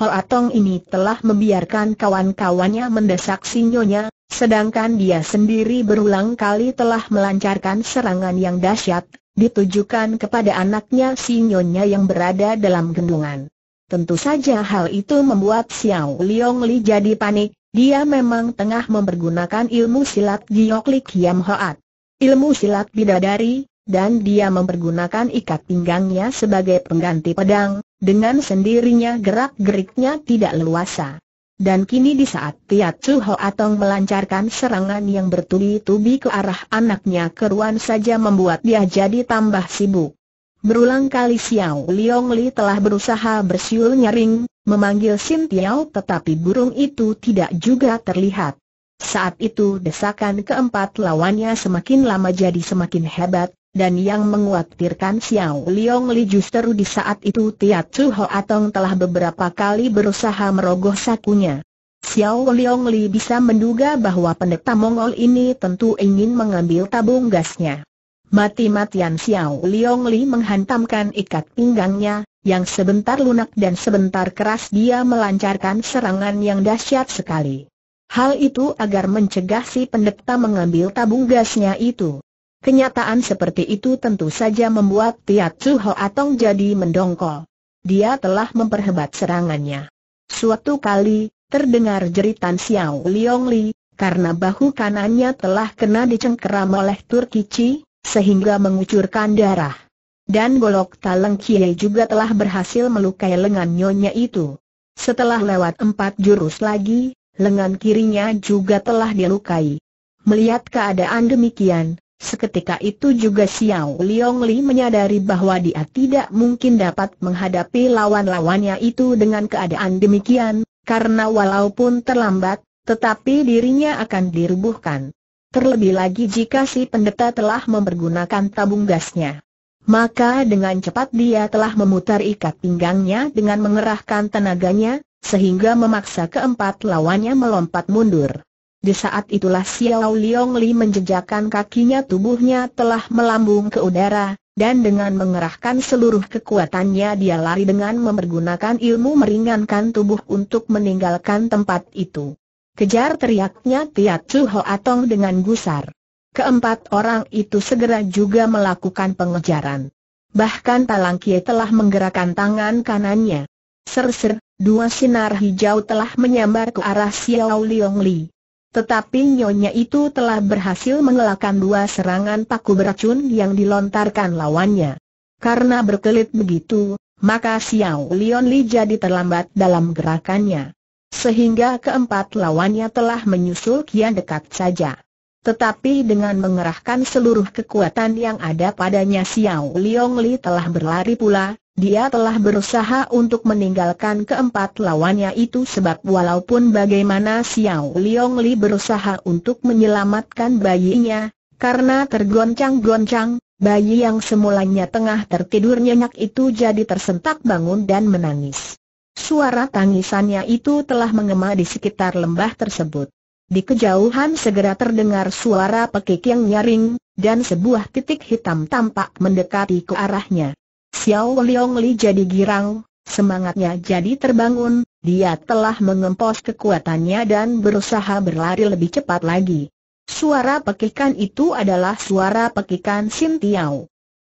Ho Atong ini telah membiarkan kawan-kawannya mendesak si Nyonya, Sedangkan dia sendiri berulang kali telah melancarkan serangan yang dahsyat, ditujukan kepada anaknya si Nyonya yang berada dalam gendungan. Tentu saja hal itu membuat Xiao Liong Li jadi panik, dia memang tengah mempergunakan ilmu silat Giyok Li Kiam Hoat. Ilmu silat bidadari, dan dia mempergunakan ikat pinggangnya sebagai pengganti pedang, dengan sendirinya gerak-geriknya tidak leluasa. Dan kini di saat Tiat Chu Atong melancarkan serangan yang bertubi-tubi ke arah anaknya keruan saja membuat dia jadi tambah sibuk. Berulang kali Xiao Liong Li telah berusaha bersiul nyaring, memanggil Sin Tiao tetapi burung itu tidak juga terlihat. Saat itu desakan keempat lawannya semakin lama jadi semakin hebat, dan yang menguatirkan Xiao Liong Li justru di saat itu Tiat Chu Atong telah beberapa kali berusaha merogoh sakunya. Xiao Liong Li bisa menduga bahwa pendeta Mongol ini tentu ingin mengambil tabung gasnya. Mati-matian Xiao Liong Li menghantamkan ikat pinggangnya, yang sebentar lunak dan sebentar keras dia melancarkan serangan yang dahsyat sekali. Hal itu agar mencegah si pendeta mengambil tabung gasnya itu. Kenyataan seperti itu tentu saja membuat Tiat Ho Atong jadi mendongkol. Dia telah memperhebat serangannya. Suatu kali, terdengar jeritan Xiao Liong Li, karena bahu kanannya telah kena dicengkeram oleh Turki Turkici, sehingga mengucurkan darah. Dan golok Taleng Kie juga telah berhasil melukai lengan nyonya itu. Setelah lewat empat jurus lagi, lengan kirinya juga telah dilukai. Melihat keadaan demikian, Seketika itu juga Xiao Liong Li menyadari bahwa dia tidak mungkin dapat menghadapi lawan-lawannya itu dengan keadaan demikian, karena walaupun terlambat, tetapi dirinya akan dirubuhkan. Terlebih lagi jika si pendeta telah mempergunakan tabung gasnya. Maka dengan cepat dia telah memutar ikat pinggangnya dengan mengerahkan tenaganya, sehingga memaksa keempat lawannya melompat mundur. Di saat itulah Xiao Liong Li menjejakkan kakinya tubuhnya telah melambung ke udara, dan dengan mengerahkan seluruh kekuatannya dia lari dengan memergunakan ilmu meringankan tubuh untuk meninggalkan tempat itu. Kejar teriaknya Tiat Chu Atong dengan gusar. Keempat orang itu segera juga melakukan pengejaran. Bahkan Talang Kie telah menggerakkan tangan kanannya. Ser-ser, dua sinar hijau telah menyambar ke arah Xiao Liong Li. Tetapi nyonya itu telah berhasil mengelakkan dua serangan paku beracun yang dilontarkan lawannya. Karena berkelit begitu, maka Xiao Lion Li jadi terlambat dalam gerakannya. Sehingga keempat lawannya telah menyusul kian dekat saja. Tetapi dengan mengerahkan seluruh kekuatan yang ada padanya Xiao Liong Li telah berlari pula, dia telah berusaha untuk meninggalkan keempat lawannya itu sebab walaupun bagaimana Xiao Liong Li berusaha untuk menyelamatkan bayinya, karena tergoncang-goncang, bayi yang semulanya tengah tertidur nyenyak itu jadi tersentak bangun dan menangis. Suara tangisannya itu telah mengema di sekitar lembah tersebut. Di kejauhan segera terdengar suara pekik yang nyaring, dan sebuah titik hitam tampak mendekati ke arahnya. Xiao Liong Li jadi girang, semangatnya jadi terbangun, dia telah mengempos kekuatannya dan berusaha berlari lebih cepat lagi. Suara pekikan itu adalah suara pekikan Sin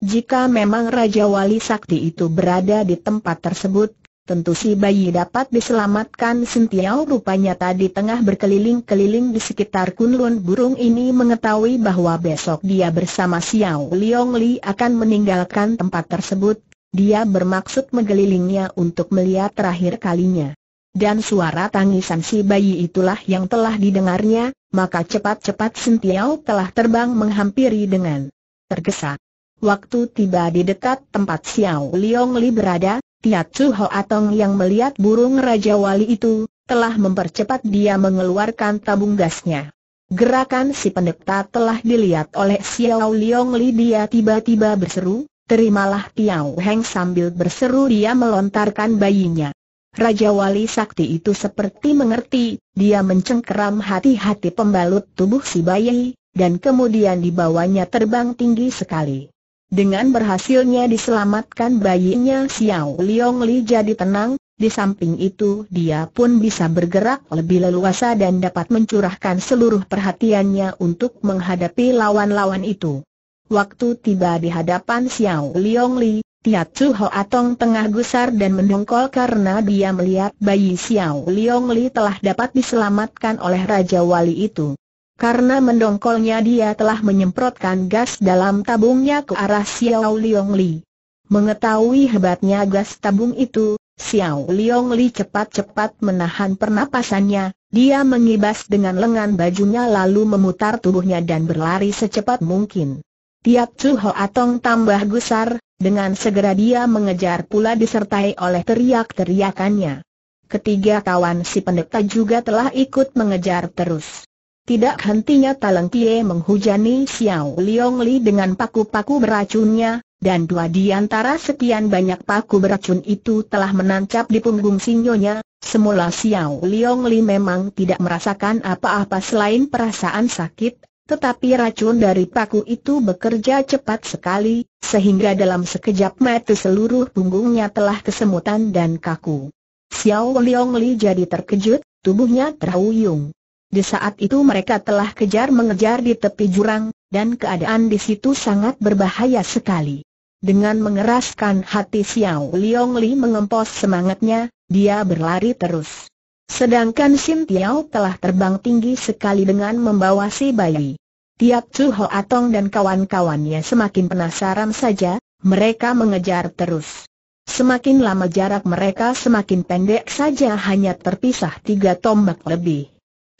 Jika memang Raja Wali Sakti itu berada di tempat tersebut, tentu si bayi dapat diselamatkan Sintiau rupanya tadi tengah berkeliling-keliling di sekitar Kunlun burung ini mengetahui bahwa besok dia bersama Xiao Liong Li akan meninggalkan tempat tersebut, dia bermaksud menggelilingnya untuk melihat terakhir kalinya. Dan suara tangisan si bayi itulah yang telah didengarnya, maka cepat-cepat Sintiau telah terbang menghampiri dengan tergesa. Waktu tiba di dekat tempat Xiao Liong Li berada, Tiacu Hoatong yang melihat burung Raja Wali itu, telah mempercepat dia mengeluarkan tabung gasnya. Gerakan si pendeta telah dilihat oleh Xiao Liong Li dia tiba-tiba berseru, terimalah Tiao Heng sambil berseru dia melontarkan bayinya. Raja Wali Sakti itu seperti mengerti, dia mencengkeram hati-hati pembalut tubuh si bayi, dan kemudian dibawanya terbang tinggi sekali. Dengan berhasilnya diselamatkan bayinya Xiao Liong Li jadi tenang, di samping itu dia pun bisa bergerak lebih leluasa dan dapat mencurahkan seluruh perhatiannya untuk menghadapi lawan-lawan itu. Waktu tiba di hadapan Xiao Liong Li, Tiat Su Ho Atong tengah gusar dan mendongkol karena dia melihat bayi Xiao Liong Li telah dapat diselamatkan oleh Raja Wali itu. Karena mendongkolnya dia telah menyemprotkan gas dalam tabungnya ke arah Xiao Liong Li. Mengetahui hebatnya gas tabung itu, Xiao Liong Li cepat-cepat menahan pernapasannya, dia mengibas dengan lengan bajunya lalu memutar tubuhnya dan berlari secepat mungkin. Tiap Chu Ho Atong tambah gusar, dengan segera dia mengejar pula disertai oleh teriak-teriakannya. Ketiga kawan si pendeta juga telah ikut mengejar terus. Tidak hentinya Taleng Kie menghujani Xiao Liong Li dengan paku-paku beracunnya, dan dua di antara sekian banyak paku beracun itu telah menancap di punggung sinyonya. Semula Xiao Liong Li memang tidak merasakan apa-apa selain perasaan sakit, tetapi racun dari paku itu bekerja cepat sekali, sehingga dalam sekejap mata seluruh punggungnya telah kesemutan dan kaku. Xiao Liong Li jadi terkejut, tubuhnya terhuyung. Di saat itu mereka telah kejar-mengejar di tepi jurang, dan keadaan di situ sangat berbahaya sekali. Dengan mengeraskan hati Xiao Liong Li mengempos semangatnya, dia berlari terus. Sedangkan Sim Tiao telah terbang tinggi sekali dengan membawa si bayi. Tiap Chu Ho Atong dan kawan-kawannya semakin penasaran saja, mereka mengejar terus. Semakin lama jarak mereka semakin pendek saja hanya terpisah tiga tombak lebih.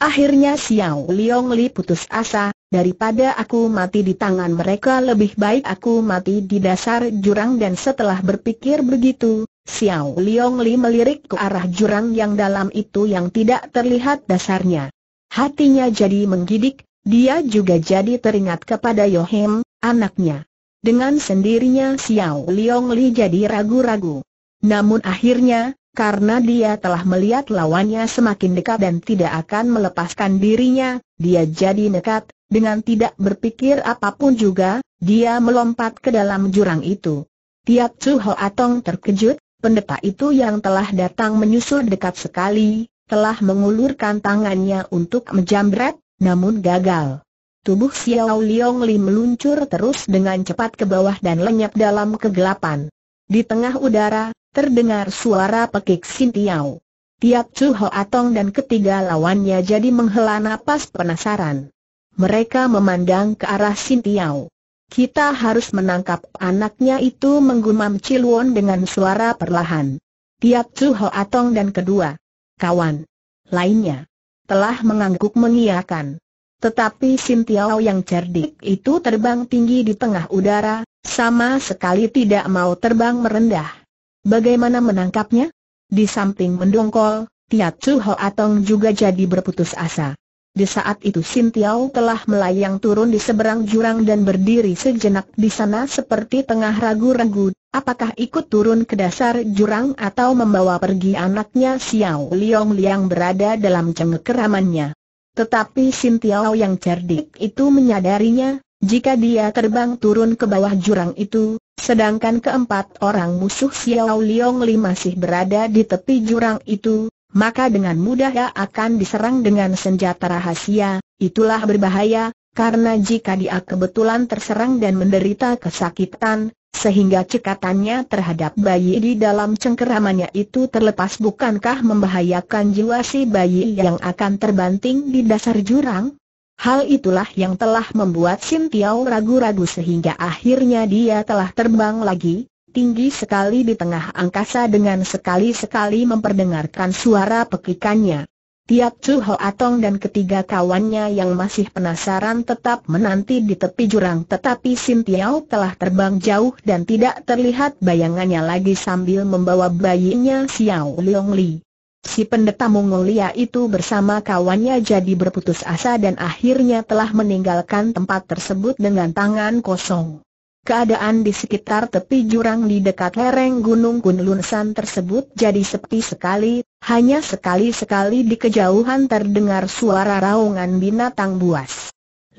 Akhirnya Xiao Liong Li putus asa, daripada aku mati di tangan mereka lebih baik aku mati di dasar jurang dan setelah berpikir begitu, Xiao Liong Li melirik ke arah jurang yang dalam itu yang tidak terlihat dasarnya. Hatinya jadi menggidik, dia juga jadi teringat kepada Yohem, anaknya. Dengan sendirinya Xiao Liong Li jadi ragu-ragu. Namun akhirnya, karena dia telah melihat lawannya semakin dekat dan tidak akan melepaskan dirinya, dia jadi nekat, dengan tidak berpikir apapun juga, dia melompat ke dalam jurang itu. Tiap Chu Ho Atong terkejut, pendeta itu yang telah datang menyusul dekat sekali, telah mengulurkan tangannya untuk menjambret, namun gagal. Tubuh Xiao Liong Li meluncur terus dengan cepat ke bawah dan lenyap dalam kegelapan. Di tengah udara, Terdengar suara pekik Sintiau. Tiap Chu Ho Atong dan ketiga lawannya jadi menghela nafas penasaran. Mereka memandang ke arah Sintiau. Kita harus menangkap anaknya itu menggumam Ciluon dengan suara perlahan. Tiap Chu Ho Atong dan kedua kawan lainnya telah mengangguk mengiyakan. Tetapi Sintiau yang cerdik itu terbang tinggi di tengah udara, sama sekali tidak mau terbang merendah. Bagaimana menangkapnya? Di samping mendongkol, Tiatsu Chu Hoatong juga jadi berputus asa. Di saat itu Sin Tiao telah melayang turun di seberang jurang dan berdiri sejenak di sana seperti tengah ragu-ragu, apakah ikut turun ke dasar jurang atau membawa pergi anaknya Xiao Liang Liang berada dalam cengkeramannya. Tetapi Sin Tiao yang cerdik itu menyadarinya, jika dia terbang turun ke bawah jurang itu, Sedangkan keempat orang musuh Xiao Liong Li masih berada di tepi jurang itu, maka dengan mudah ia akan diserang dengan senjata rahasia, itulah berbahaya, karena jika dia kebetulan terserang dan menderita kesakitan, sehingga cekatannya terhadap bayi di dalam cengkeramannya itu terlepas bukankah membahayakan jiwa si bayi yang akan terbanting di dasar jurang? Hal itulah yang telah membuat Sin Tiao ragu-ragu sehingga akhirnya dia telah terbang lagi, tinggi sekali di tengah angkasa dengan sekali-sekali memperdengarkan suara pekikannya. Tiap Chu Ho Atong dan ketiga kawannya yang masih penasaran tetap menanti di tepi jurang tetapi Sin Tiao telah terbang jauh dan tidak terlihat bayangannya lagi sambil membawa bayinya Xiao Leong Li. Si pendeta Mongolia itu bersama kawannya jadi berputus asa dan akhirnya telah meninggalkan tempat tersebut dengan tangan kosong. Keadaan di sekitar tepi jurang di dekat lereng Gunung Kunlunsan tersebut jadi sepi sekali, hanya sekali-sekali di kejauhan terdengar suara raungan binatang buas.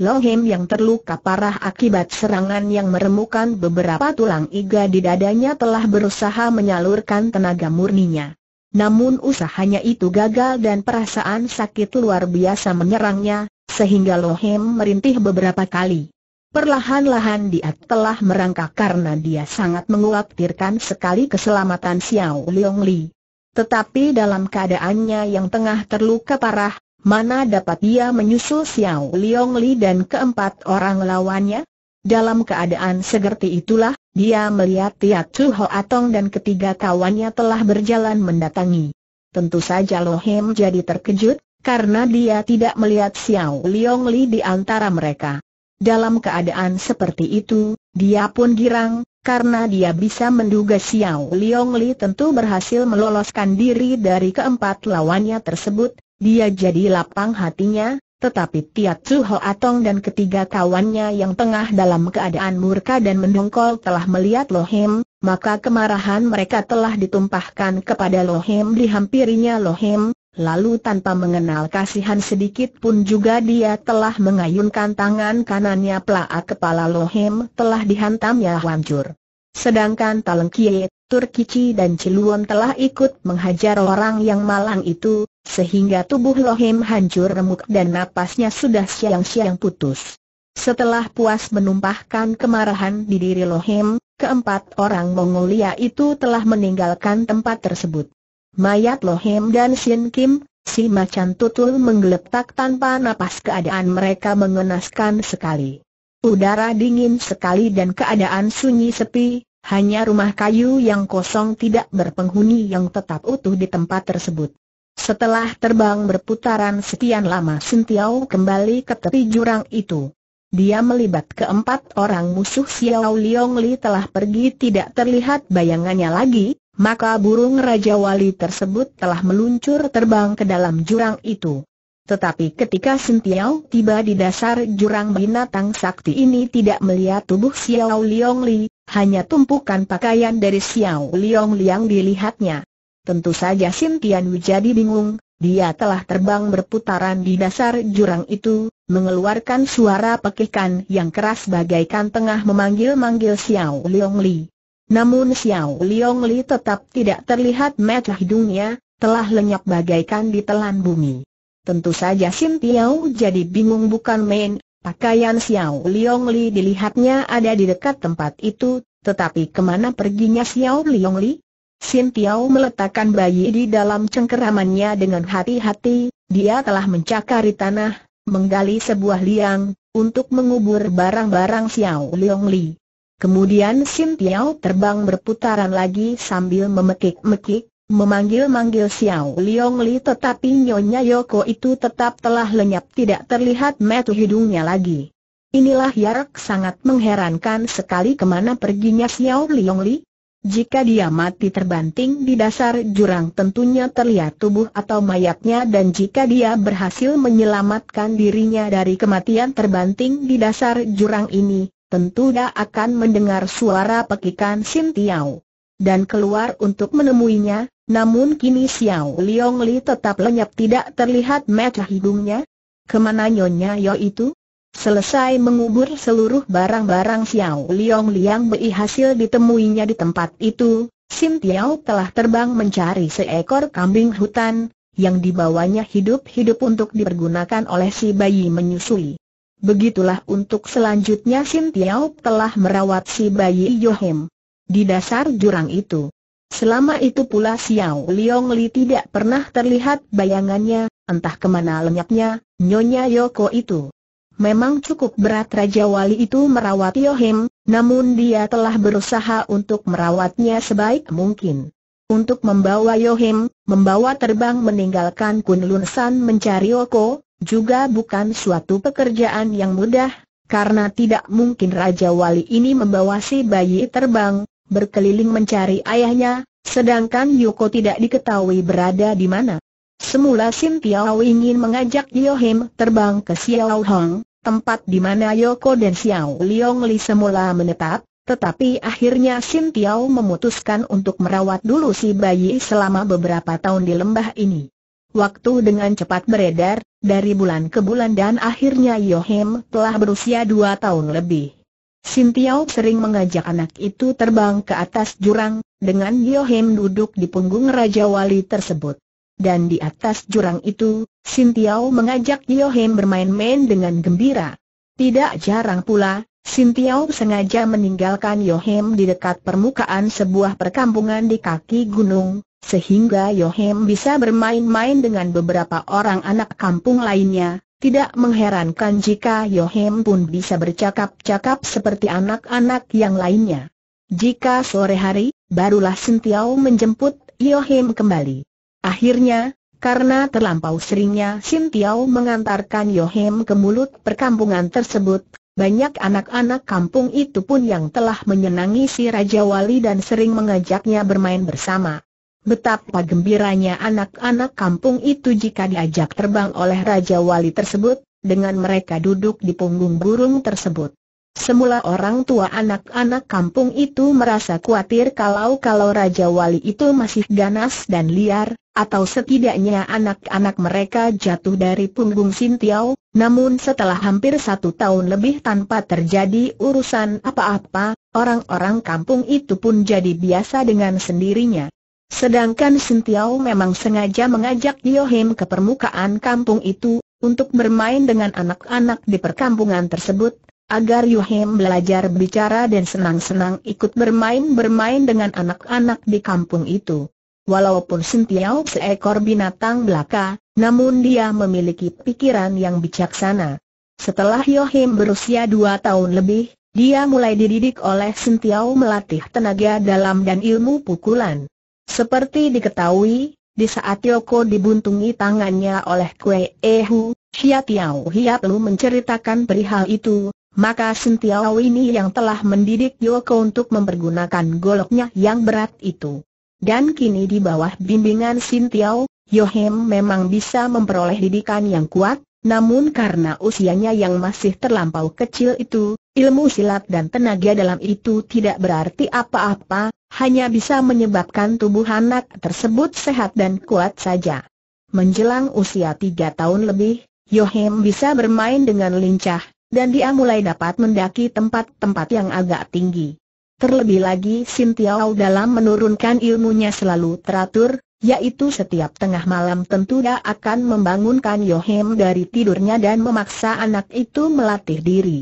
Lohim yang terluka parah akibat serangan yang meremukan beberapa tulang iga di dadanya telah berusaha menyalurkan tenaga murninya. Namun usahanya itu gagal dan perasaan sakit luar biasa menyerangnya, sehingga Lohem merintih beberapa kali. Perlahan-lahan dia telah merangkak karena dia sangat mengkhawatirkan sekali keselamatan Xiao Leong Li. Tetapi dalam keadaannya yang tengah terluka parah, mana dapat dia menyusul Xiao Leong Li dan keempat orang lawannya? Dalam keadaan segerti itulah, dia melihat Tia Chu Atong dan ketiga kawannya telah berjalan mendatangi. Tentu saja Lo Hem jadi terkejut, karena dia tidak melihat Xiao Liong Li di antara mereka. Dalam keadaan seperti itu, dia pun girang, karena dia bisa menduga Xiao Liong Li tentu berhasil meloloskan diri dari keempat lawannya tersebut, dia jadi lapang hatinya, tetapi Tiat suho Ho Atong dan ketiga kawannya yang tengah dalam keadaan murka dan mendongkol telah melihat Lohim, maka kemarahan mereka telah ditumpahkan kepada Lohim dihampirinya Lohim, lalu tanpa mengenal kasihan sedikit pun juga dia telah mengayunkan tangan kanannya pelaa kepala Lohim telah dihantamnya hancur. Sedangkan Talengkiet, Turkici dan Ciluon telah ikut menghajar orang yang malang itu, sehingga tubuh Lohim hancur remuk dan napasnya sudah siang-siang putus. Setelah puas menumpahkan kemarahan di diri Lohim, keempat orang Mongolia itu telah meninggalkan tempat tersebut. Mayat Lohim dan Sin Kim, si macan tutul menggeletak tanpa napas keadaan mereka mengenaskan sekali. Udara dingin sekali dan keadaan sunyi sepi, hanya rumah kayu yang kosong tidak berpenghuni yang tetap utuh di tempat tersebut. Setelah terbang berputaran sekian lama Sintiau kembali ke tepi jurang itu. Dia melibat keempat orang musuh Xiao Liong Li telah pergi tidak terlihat bayangannya lagi, maka burung Raja Wali tersebut telah meluncur terbang ke dalam jurang itu. Tetapi ketika Sintiau tiba di dasar jurang binatang sakti ini tidak melihat tubuh Xiao Liong Li, hanya tumpukan pakaian dari Xiao Liong Li yang dilihatnya. Tentu saja Sim Sintian jadi bingung, dia telah terbang berputaran di dasar jurang itu, mengeluarkan suara pekikan yang keras bagaikan tengah memanggil-manggil Xiao Liong Li. Namun Xiao Liong Li tetap tidak terlihat mata hidungnya, telah lenyap bagaikan ditelan bumi. Tentu saja Sim Tiao jadi bingung bukan main, pakaian Xiao Liong Li dilihatnya ada di dekat tempat itu, tetapi kemana perginya Xiao Liong Li? Sin Tiao meletakkan bayi di dalam cengkeramannya dengan hati-hati, dia telah mencakari tanah, menggali sebuah liang, untuk mengubur barang-barang Xiao Leong Li. Kemudian Sin Tiao terbang berputaran lagi sambil memekik-mekik, memanggil-manggil Xiao Leong Li tetapi Nyonya Yoko itu tetap telah lenyap tidak terlihat metu hidungnya lagi. Inilah Yarak sangat mengherankan sekali kemana perginya Xiao Leong Li. Jika dia mati terbanting di dasar jurang tentunya terlihat tubuh atau mayatnya dan jika dia berhasil menyelamatkan dirinya dari kematian terbanting di dasar jurang ini, tentu dia akan mendengar suara pekikan Sin Tiao. Dan keluar untuk menemuinya, namun kini Xiao Liong Li tetap lenyap tidak terlihat mecah hidungnya. Kemana Nyonya Yo itu? Selesai mengubur seluruh barang-barang Xiao Liang Liang Bei hasil ditemuinya di tempat itu, Sim Tiao telah terbang mencari seekor kambing hutan, yang dibawanya hidup-hidup untuk dipergunakan oleh si bayi menyusui. Begitulah untuk selanjutnya Sim Tiao telah merawat si bayi Yohem di dasar jurang itu. Selama itu pula Xiao Liang Li tidak pernah terlihat bayangannya, entah kemana lenyapnya, Nyonya Yoko itu. Memang cukup berat Raja Wali itu merawat Yohim, namun dia telah berusaha untuk merawatnya sebaik mungkin. Untuk membawa Yohim, membawa terbang meninggalkan Kunlun San mencari Oko, juga bukan suatu pekerjaan yang mudah, karena tidak mungkin Raja Wali ini membawa si bayi terbang, berkeliling mencari ayahnya, sedangkan Yoko tidak diketahui berada di mana. Semula Sim Piao ingin mengajak Yo Him terbang ke Xiao Hong, tempat di mana Yoko dan Xiao Liong Li semula menetap, tetapi akhirnya Sim Piao memutuskan untuk merawat dulu si bayi selama beberapa tahun di lembah ini. Waktu dengan cepat beredar, dari bulan ke bulan dan akhirnya Yo Him telah berusia dua tahun lebih. Sim Piao sering mengajak anak itu terbang ke atas jurang, dengan Yo Him duduk di punggung Raja Wali tersebut dan di atas jurang itu, Sin mengajak Yeo bermain-main dengan gembira. Tidak jarang pula, Sin sengaja meninggalkan Yohem di dekat permukaan sebuah perkampungan di kaki gunung, sehingga Yohem bisa bermain-main dengan beberapa orang anak kampung lainnya. Tidak mengherankan jika Yohem pun bisa bercakap-cakap seperti anak-anak yang lainnya. Jika sore hari, barulah Sin menjemput Yohem kembali. Akhirnya, karena terlampau seringnya Sin Tiao mengantarkan Yohem ke mulut perkampungan tersebut, banyak anak-anak kampung itu pun yang telah menyenangi si Raja Wali dan sering mengajaknya bermain bersama. Betapa gembiranya anak-anak kampung itu jika diajak terbang oleh Raja Wali tersebut, dengan mereka duduk di punggung burung tersebut. Semula orang tua anak-anak kampung itu merasa khawatir kalau-kalau Raja Wali itu masih ganas dan liar, atau setidaknya anak-anak mereka jatuh dari punggung Sintiau, namun setelah hampir satu tahun lebih tanpa terjadi urusan apa-apa, orang-orang kampung itu pun jadi biasa dengan sendirinya. Sedangkan Sintiau memang sengaja mengajak Yohim ke permukaan kampung itu, untuk bermain dengan anak-anak di perkampungan tersebut, agar Yuhim belajar bicara dan senang-senang ikut bermain-bermain dengan anak-anak di kampung itu. Walaupun Sintiau seekor binatang belaka, namun dia memiliki pikiran yang bijaksana. Setelah Yohim berusia dua tahun lebih, dia mulai dididik oleh Sintiau melatih tenaga dalam dan ilmu pukulan. Seperti diketahui, di saat Yoko dibuntungi tangannya oleh Kue Ehu, Xia Tiao Hiap Lu menceritakan perihal itu, maka Sintiao ini yang telah mendidik Yoko untuk mempergunakan goloknya yang berat itu. Dan kini di bawah bimbingan Sintiao, Yohem memang bisa memperoleh didikan yang kuat, namun karena usianya yang masih terlampau kecil itu, ilmu silat dan tenaga dalam itu tidak berarti apa-apa, hanya bisa menyebabkan tubuh anak tersebut sehat dan kuat saja. Menjelang usia tiga tahun lebih, Yohem bisa bermain dengan lincah, dan dia mulai dapat mendaki tempat-tempat yang agak tinggi. Terlebih lagi Sin Tiao dalam menurunkan ilmunya selalu teratur, yaitu setiap tengah malam tentu dia akan membangunkan Yohem dari tidurnya dan memaksa anak itu melatih diri.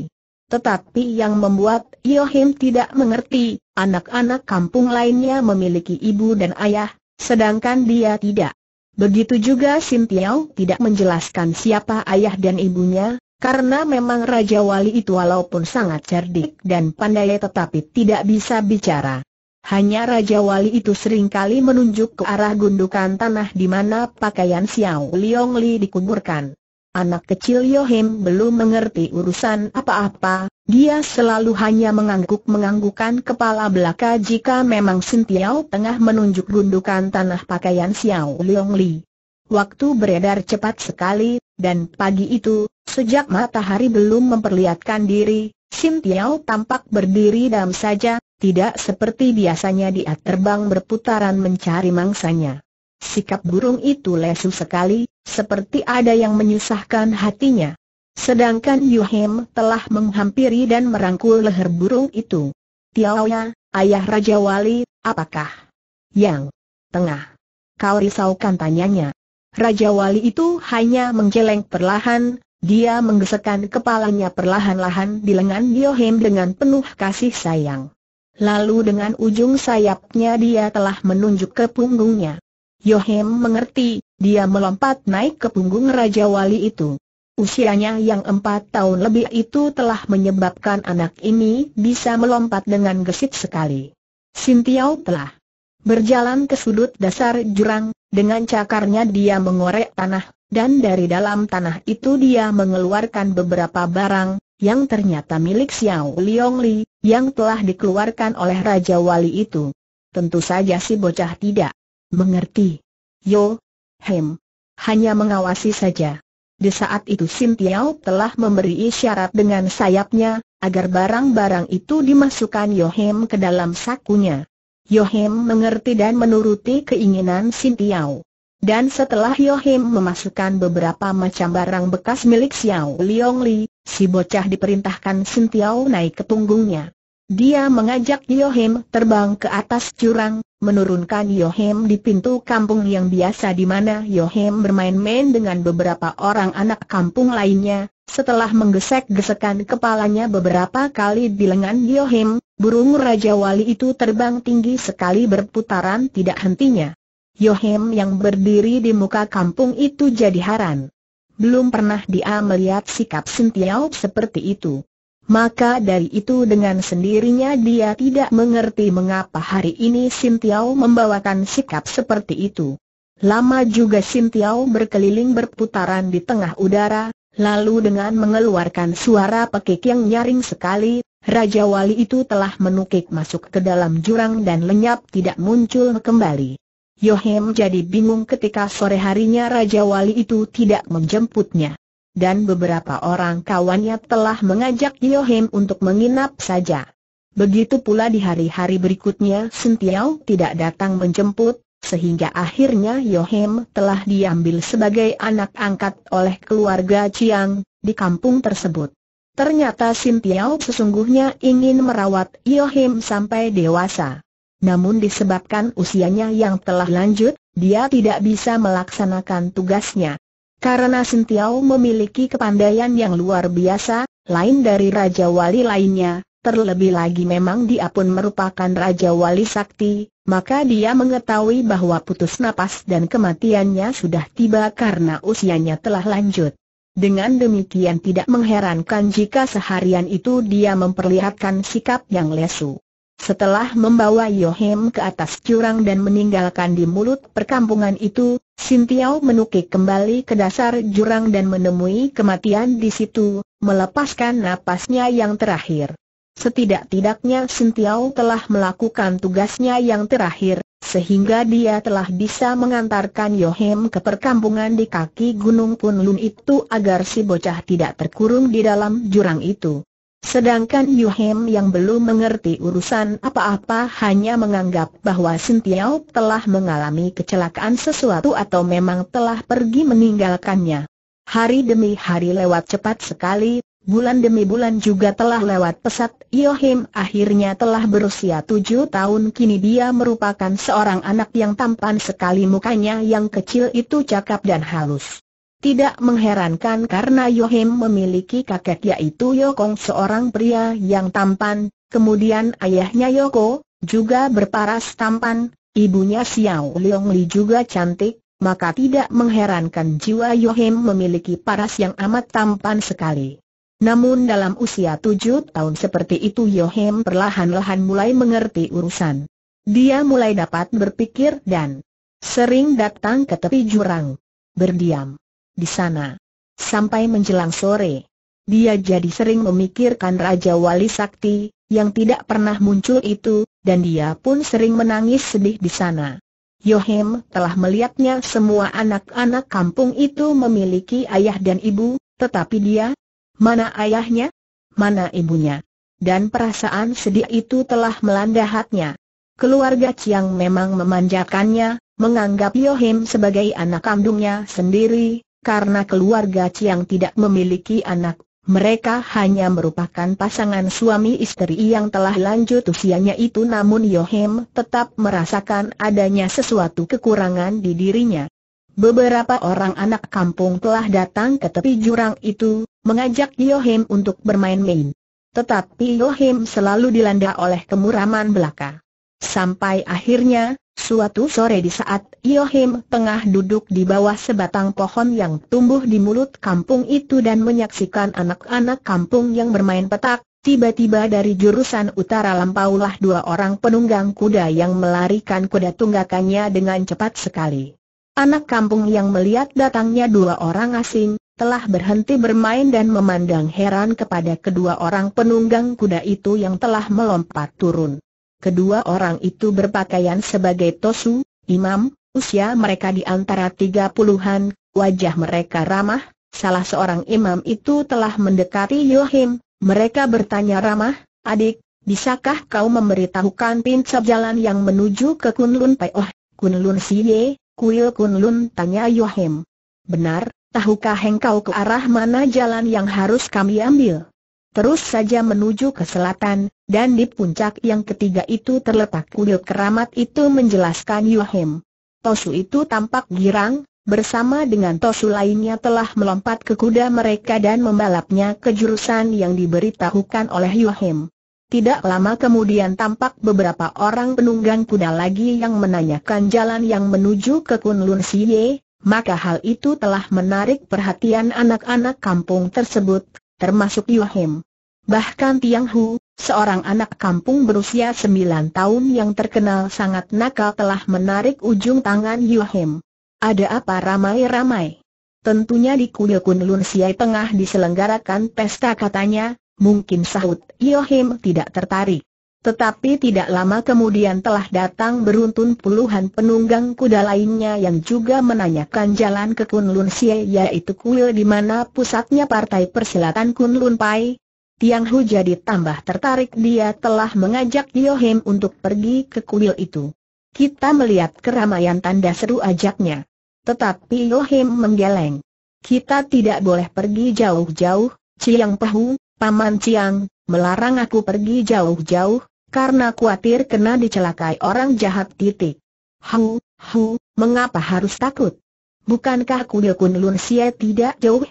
Tetapi yang membuat Yohem tidak mengerti, anak-anak kampung lainnya memiliki ibu dan ayah, sedangkan dia tidak. Begitu juga Sin tidak menjelaskan siapa ayah dan ibunya, karena memang Raja Wali itu walaupun sangat cerdik dan pandai tetapi tidak bisa bicara. Hanya Raja Wali itu seringkali menunjuk ke arah gundukan tanah di mana pakaian Xiao Liong Li dikuburkan. Anak kecil Yohim belum mengerti urusan apa-apa, dia selalu hanya mengangguk-menganggukan kepala belaka jika memang Sin tengah menunjuk gundukan tanah pakaian Xiao Liong Li. Waktu beredar cepat sekali, dan pagi itu, sejak matahari belum memperlihatkan diri, Sim Tiao tampak berdiri dalam saja, tidak seperti biasanya dia terbang berputaran mencari mangsanya. Sikap burung itu lesu sekali, seperti ada yang menyusahkan hatinya. Sedangkan Yuhim telah menghampiri dan merangkul leher burung itu. Tiaoya, ayah Raja Wali, apakah yang tengah kau risaukan tanyanya? Raja Wali itu hanya menjeleng perlahan, dia menggesekkan kepalanya perlahan-lahan di lengan Yohem dengan penuh kasih sayang. Lalu dengan ujung sayapnya dia telah menunjuk ke punggungnya. Yohem mengerti, dia melompat naik ke punggung Raja Wali itu. Usianya yang empat tahun lebih itu telah menyebabkan anak ini bisa melompat dengan gesit sekali. Sintiau telah berjalan ke sudut dasar jurang, dengan cakarnya dia mengorek tanah, dan dari dalam tanah itu dia mengeluarkan beberapa barang, yang ternyata milik Xiao Liong Li, yang telah dikeluarkan oleh Raja Wali itu. Tentu saja si bocah tidak mengerti. Yo, Hem, hanya mengawasi saja. Di saat itu Sim Tiao telah memberi isyarat dengan sayapnya, agar barang-barang itu dimasukkan Yo Hem ke dalam sakunya. Yohim mengerti dan menuruti keinginan Sin Tiao. Dan setelah Yohim memasukkan beberapa macam barang bekas milik Xiao Liong Li, si bocah diperintahkan Sin Tiao naik ke punggungnya. Dia mengajak Yohim terbang ke atas jurang, menurunkan Yohim di pintu kampung yang biasa di mana Yohim bermain-main dengan beberapa orang anak kampung lainnya, setelah menggesek-gesekan kepalanya beberapa kali di lengan Yohim, Burung Raja Wali itu terbang tinggi sekali berputaran tidak hentinya. Yohem yang berdiri di muka kampung itu jadi haran. Belum pernah dia melihat sikap Sintiau seperti itu. Maka dari itu dengan sendirinya dia tidak mengerti mengapa hari ini Sintiau membawakan sikap seperti itu. Lama juga Sintiau berkeliling berputaran di tengah udara, lalu dengan mengeluarkan suara pekik yang nyaring sekali, Raja Wali itu telah menukik masuk ke dalam jurang dan lenyap tidak muncul kembali. Yohem jadi bingung ketika sore harinya Raja Wali itu tidak menjemputnya. Dan beberapa orang kawannya telah mengajak Yohem untuk menginap saja. Begitu pula di hari-hari berikutnya Sentiao tidak datang menjemput, sehingga akhirnya Yohem telah diambil sebagai anak angkat oleh keluarga Chiang di kampung tersebut. Ternyata Sim Piao sesungguhnya ingin merawat Yohim sampai dewasa. Namun disebabkan usianya yang telah lanjut, dia tidak bisa melaksanakan tugasnya. Karena Sim Piao memiliki kepandaian yang luar biasa, lain dari Raja Wali lainnya, terlebih lagi memang dia pun merupakan Raja Wali Sakti, maka dia mengetahui bahwa putus napas dan kematiannya sudah tiba karena usianya telah lanjut. Dengan demikian tidak mengherankan jika seharian itu dia memperlihatkan sikap yang lesu. Setelah membawa Yohem ke atas jurang dan meninggalkan di mulut perkampungan itu, Sintiau menukik kembali ke dasar jurang dan menemui kematian di situ, melepaskan napasnya yang terakhir. Setidak-tidaknya Sintiau telah melakukan tugasnya yang terakhir, sehingga dia telah bisa mengantarkan Yohem ke perkampungan di kaki Gunung Punlun itu agar si bocah tidak terkurung di dalam jurang itu. Sedangkan Yohem yang belum mengerti urusan apa-apa hanya menganggap bahwa Sintiau telah mengalami kecelakaan sesuatu atau memang telah pergi meninggalkannya. Hari demi hari lewat cepat sekali, Bulan demi bulan juga telah lewat pesat, Yohim akhirnya telah berusia tujuh tahun kini dia merupakan seorang anak yang tampan sekali mukanya yang kecil itu cakap dan halus. Tidak mengherankan karena Yohim memiliki kakek yaitu Yokong seorang pria yang tampan, kemudian ayahnya Yoko, juga berparas tampan, ibunya Xiao Leong Li juga cantik, maka tidak mengherankan jiwa Yohim memiliki paras yang amat tampan sekali. Namun dalam usia tujuh tahun seperti itu Yohem perlahan-lahan mulai mengerti urusan. Dia mulai dapat berpikir dan sering datang ke tepi jurang. Berdiam di sana. Sampai menjelang sore, dia jadi sering memikirkan Raja Wali Sakti, yang tidak pernah muncul itu, dan dia pun sering menangis sedih di sana. Yohem telah melihatnya semua anak-anak kampung itu memiliki ayah dan ibu, tetapi dia Mana ayahnya? Mana ibunya? Dan perasaan sedih itu telah melanda hatinya. Keluarga Chiang memang memanjakannya, menganggap Yohim sebagai anak kandungnya sendiri, karena keluarga Chiang tidak memiliki anak, mereka hanya merupakan pasangan suami istri yang telah lanjut usianya itu namun Yohim tetap merasakan adanya sesuatu kekurangan di dirinya. Beberapa orang anak kampung telah datang ke tepi jurang itu, mengajak Yohim untuk bermain-main. Tetapi Yohim selalu dilanda oleh kemuraman belaka. Sampai akhirnya, suatu sore di saat Yohim tengah duduk di bawah sebatang pohon yang tumbuh di mulut kampung itu dan menyaksikan anak-anak kampung yang bermain petak, tiba-tiba dari jurusan utara lampaulah dua orang penunggang kuda yang melarikan kuda tunggakannya dengan cepat sekali. Anak kampung yang melihat datangnya dua orang asing, telah berhenti bermain dan memandang heran kepada kedua orang penunggang kuda itu yang telah melompat turun. Kedua orang itu berpakaian sebagai tosu, imam, usia mereka di antara tiga puluhan, wajah mereka ramah, salah seorang imam itu telah mendekati Yohim, mereka bertanya ramah, adik, bisakah kau memberitahukan pincap jalan yang menuju ke Kunlun Peoh, Kunlun Siye, Kuil Kunlun tanya Yohim. Benar, tahukah engkau ke arah mana jalan yang harus kami ambil? Terus saja menuju ke selatan, dan di puncak yang ketiga itu terletak kuil keramat itu menjelaskan Yohim. Tosu itu tampak girang, bersama dengan Tosu lainnya telah melompat ke kuda mereka dan membalapnya ke jurusan yang diberitahukan oleh Yohim. Tidak lama kemudian tampak beberapa orang penunggang kuda lagi yang menanyakan jalan yang menuju ke Kunlun Siye, maka hal itu telah menarik perhatian anak-anak kampung tersebut, termasuk Yohim. Bahkan Tiang Hu, seorang anak kampung berusia sembilan tahun yang terkenal sangat nakal telah menarik ujung tangan Yohim. Ada apa ramai-ramai? Tentunya di kuil Kunlun Siai Tengah diselenggarakan pesta katanya, mungkin sahut Yohim tidak tertarik. Tetapi tidak lama kemudian telah datang beruntun puluhan penunggang kuda lainnya yang juga menanyakan jalan ke Kunlun Xie yaitu kuil di mana pusatnya partai persilatan Kunlun Pai. Tiang Hu jadi tambah tertarik dia telah mengajak Yohem untuk pergi ke kuil itu. Kita melihat keramaian tanda seru ajaknya. Tetapi Yohem menggeleng. Kita tidak boleh pergi jauh-jauh, Ciang Pehu, Paman Ciang, melarang aku pergi jauh-jauh, karena khawatir kena dicelakai orang jahat titik. Hang, hang, mengapa harus takut? Bukankah kuil Kun Lun tidak jauh?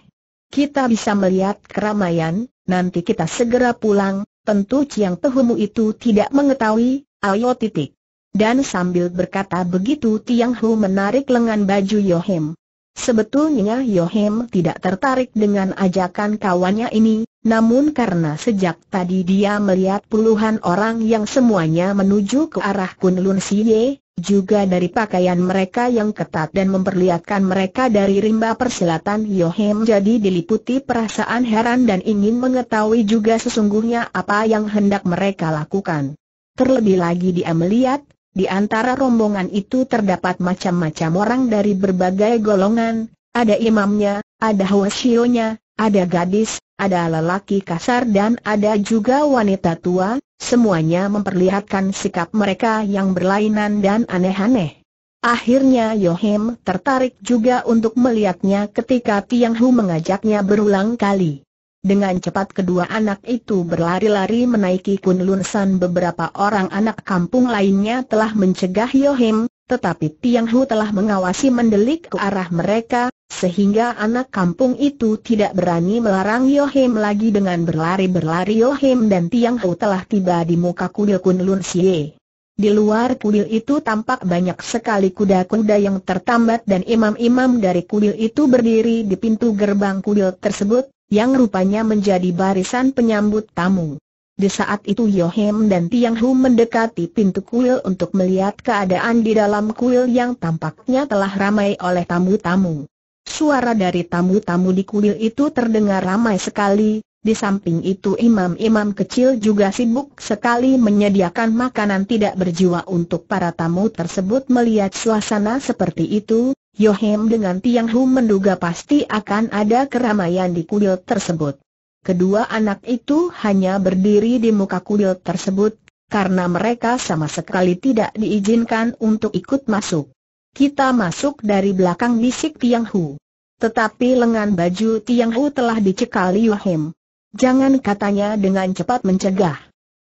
Kita bisa melihat keramaian, nanti kita segera pulang, tentu Ciang Tehumu itu tidak mengetahui, ayo titik. Dan sambil berkata begitu Tiang Hu menarik lengan baju Yohim. Sebetulnya Yohem tidak tertarik dengan ajakan kawannya ini, namun karena sejak tadi dia melihat puluhan orang yang semuanya menuju ke arah Kunlun Siye, juga dari pakaian mereka yang ketat dan memperlihatkan mereka dari rimba persilatan Yohem jadi diliputi perasaan heran dan ingin mengetahui juga sesungguhnya apa yang hendak mereka lakukan. Terlebih lagi dia melihat, di antara rombongan itu terdapat macam-macam orang dari berbagai golongan, ada imamnya, ada wasionya, ada gadis, ada lelaki kasar dan ada juga wanita tua, semuanya memperlihatkan sikap mereka yang berlainan dan aneh-aneh. Akhirnya Yohim tertarik juga untuk melihatnya ketika Tianghu mengajaknya berulang kali. Dengan cepat kedua anak itu berlari-lari menaiki Kunlun San beberapa orang anak kampung lainnya telah mencegah Yohim, tetapi Tiang Hu telah mengawasi mendelik ke arah mereka, sehingga anak kampung itu tidak berani melarang Yohim lagi dengan berlari-berlari Yohim dan Tiang Hu telah tiba di muka kuil Kunlun Xie. Di luar kuil itu tampak banyak sekali kuda-kuda yang tertambat dan imam-imam dari kuil itu berdiri di pintu gerbang kuil tersebut, yang rupanya menjadi barisan penyambut tamu. Di saat itu Yohem dan Tiang Hu mendekati pintu kuil untuk melihat keadaan di dalam kuil yang tampaknya telah ramai oleh tamu-tamu. Suara dari tamu-tamu di kuil itu terdengar ramai sekali, di samping itu imam-imam kecil juga sibuk sekali menyediakan makanan tidak berjiwa untuk para tamu tersebut melihat suasana seperti itu, Yohem dengan Tiang Hu menduga pasti akan ada keramaian di kuil tersebut. Kedua anak itu hanya berdiri di muka kuil tersebut, karena mereka sama sekali tidak diizinkan untuk ikut masuk. Kita masuk dari belakang bisik Tiang Hu. Tetapi lengan baju Tiang Hu telah dicekali Yohem. Jangan katanya dengan cepat mencegah.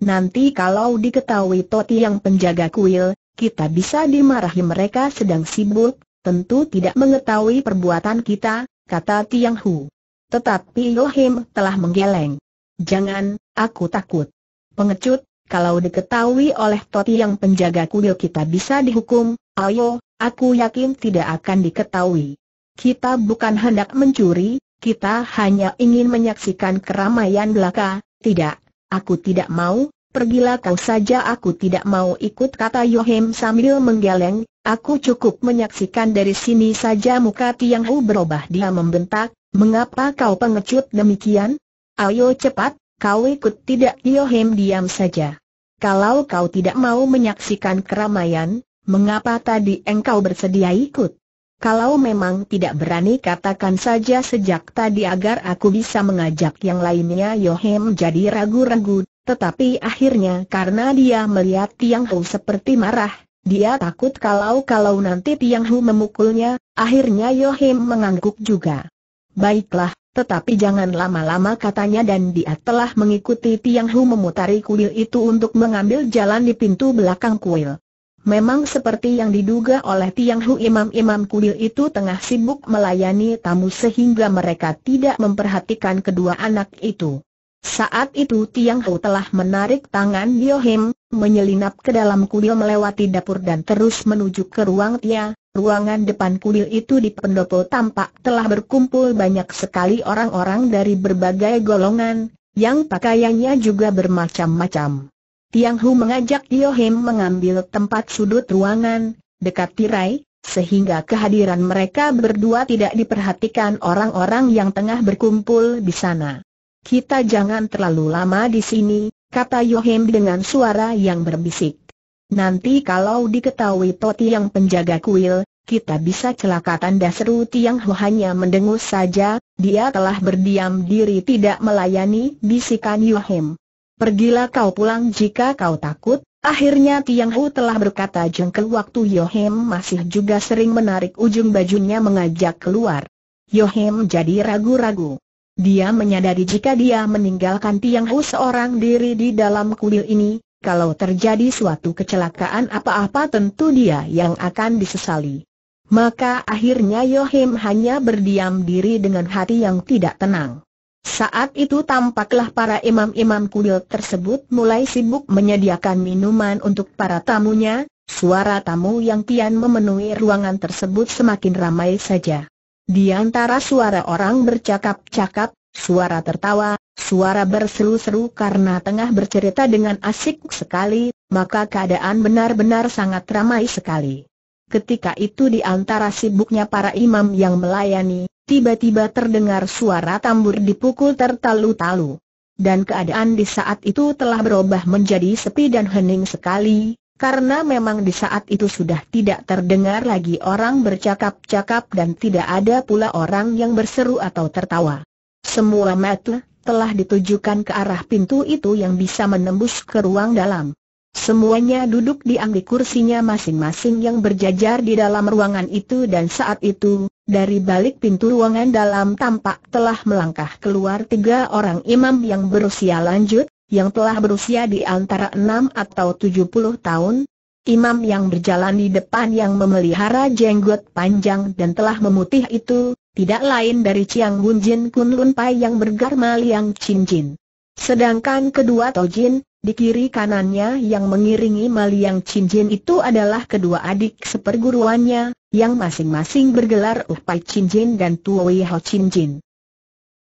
Nanti kalau diketahui Toti yang penjaga kuil, kita bisa dimarahi mereka sedang sibuk, tentu tidak mengetahui perbuatan kita, kata Tiang Hu. Tetapi Yohim telah menggeleng. Jangan, aku takut. Pengecut, kalau diketahui oleh Toti yang penjaga kuil kita bisa dihukum, ayo, aku yakin tidak akan diketahui. Kita bukan hendak mencuri, kita hanya ingin menyaksikan keramaian belaka, tidak, aku tidak mau, Pergilah kau saja aku tidak mau ikut kata Yohem sambil menggeleng, aku cukup menyaksikan dari sini saja muka Tiang Hu berubah dia membentak, mengapa kau pengecut demikian? Ayo cepat, kau ikut tidak Yohem diam saja. Kalau kau tidak mau menyaksikan keramaian, mengapa tadi engkau bersedia ikut? Kalau memang tidak berani katakan saja sejak tadi agar aku bisa mengajak yang lainnya Yohem jadi ragu-ragu tetapi akhirnya karena dia melihat Tiang Hu seperti marah, dia takut kalau-kalau nanti Tiang Hu memukulnya, akhirnya Yohim mengangguk juga. Baiklah, tetapi jangan lama-lama katanya dan dia telah mengikuti Tiang Hu memutari kuil itu untuk mengambil jalan di pintu belakang kuil. Memang seperti yang diduga oleh Tiang Hu imam-imam kuil itu tengah sibuk melayani tamu sehingga mereka tidak memperhatikan kedua anak itu. Saat itu Tiang Hou telah menarik tangan Yohim, menyelinap ke dalam kuil melewati dapur dan terus menuju ke ruang Tia. Ruangan depan kuil itu di pendopo tampak telah berkumpul banyak sekali orang-orang dari berbagai golongan, yang pakaiannya juga bermacam-macam. Tiang Hu mengajak Yohim mengambil tempat sudut ruangan, dekat tirai, sehingga kehadiran mereka berdua tidak diperhatikan orang-orang yang tengah berkumpul di sana. Kita jangan terlalu lama di sini, kata Yohim dengan suara yang berbisik. Nanti kalau diketahui Toti yang penjaga kuil, kita bisa celaka tanda seru Tiang Hu hanya mendengus saja, dia telah berdiam diri tidak melayani bisikan Yohim. Pergilah kau pulang jika kau takut, akhirnya Tiang Hu telah berkata jengkel waktu Yohim masih juga sering menarik ujung bajunya mengajak keluar. Yohim jadi ragu-ragu. Dia menyadari jika dia meninggalkan Tiang Hu seorang diri di dalam kuil ini, kalau terjadi suatu kecelakaan apa-apa tentu dia yang akan disesali. Maka akhirnya Yohim hanya berdiam diri dengan hati yang tidak tenang. Saat itu tampaklah para imam-imam kuil tersebut mulai sibuk menyediakan minuman untuk para tamunya, suara tamu yang kian memenuhi ruangan tersebut semakin ramai saja. Di antara suara orang bercakap-cakap, suara tertawa, suara berseru-seru karena tengah bercerita dengan asik sekali, maka keadaan benar-benar sangat ramai sekali. Ketika itu di antara sibuknya para imam yang melayani, tiba-tiba terdengar suara tambur dipukul tertalu-talu. Dan keadaan di saat itu telah berubah menjadi sepi dan hening sekali, karena memang di saat itu sudah tidak terdengar lagi orang bercakap-cakap dan tidak ada pula orang yang berseru atau tertawa. Semua mata telah ditujukan ke arah pintu itu yang bisa menembus ke ruang dalam. Semuanya duduk di anggi kursinya masing-masing yang berjajar di dalam ruangan itu dan saat itu, dari balik pintu ruangan dalam tampak telah melangkah keluar tiga orang imam yang berusia lanjut, yang telah berusia di antara enam atau tujuh puluh tahun, imam yang berjalan di depan yang memelihara jenggot panjang dan telah memutih itu, tidak lain dari Chiang Hun Jin Kun Lun Pai yang bergarma Liang Chin Jin. Sedangkan kedua Tojin, di kiri kanannya yang mengiringi Maliang Chin Jin itu adalah kedua adik seperguruannya, yang masing-masing bergelar Upai Chin Jin dan Tuwi Ho Chin Jin.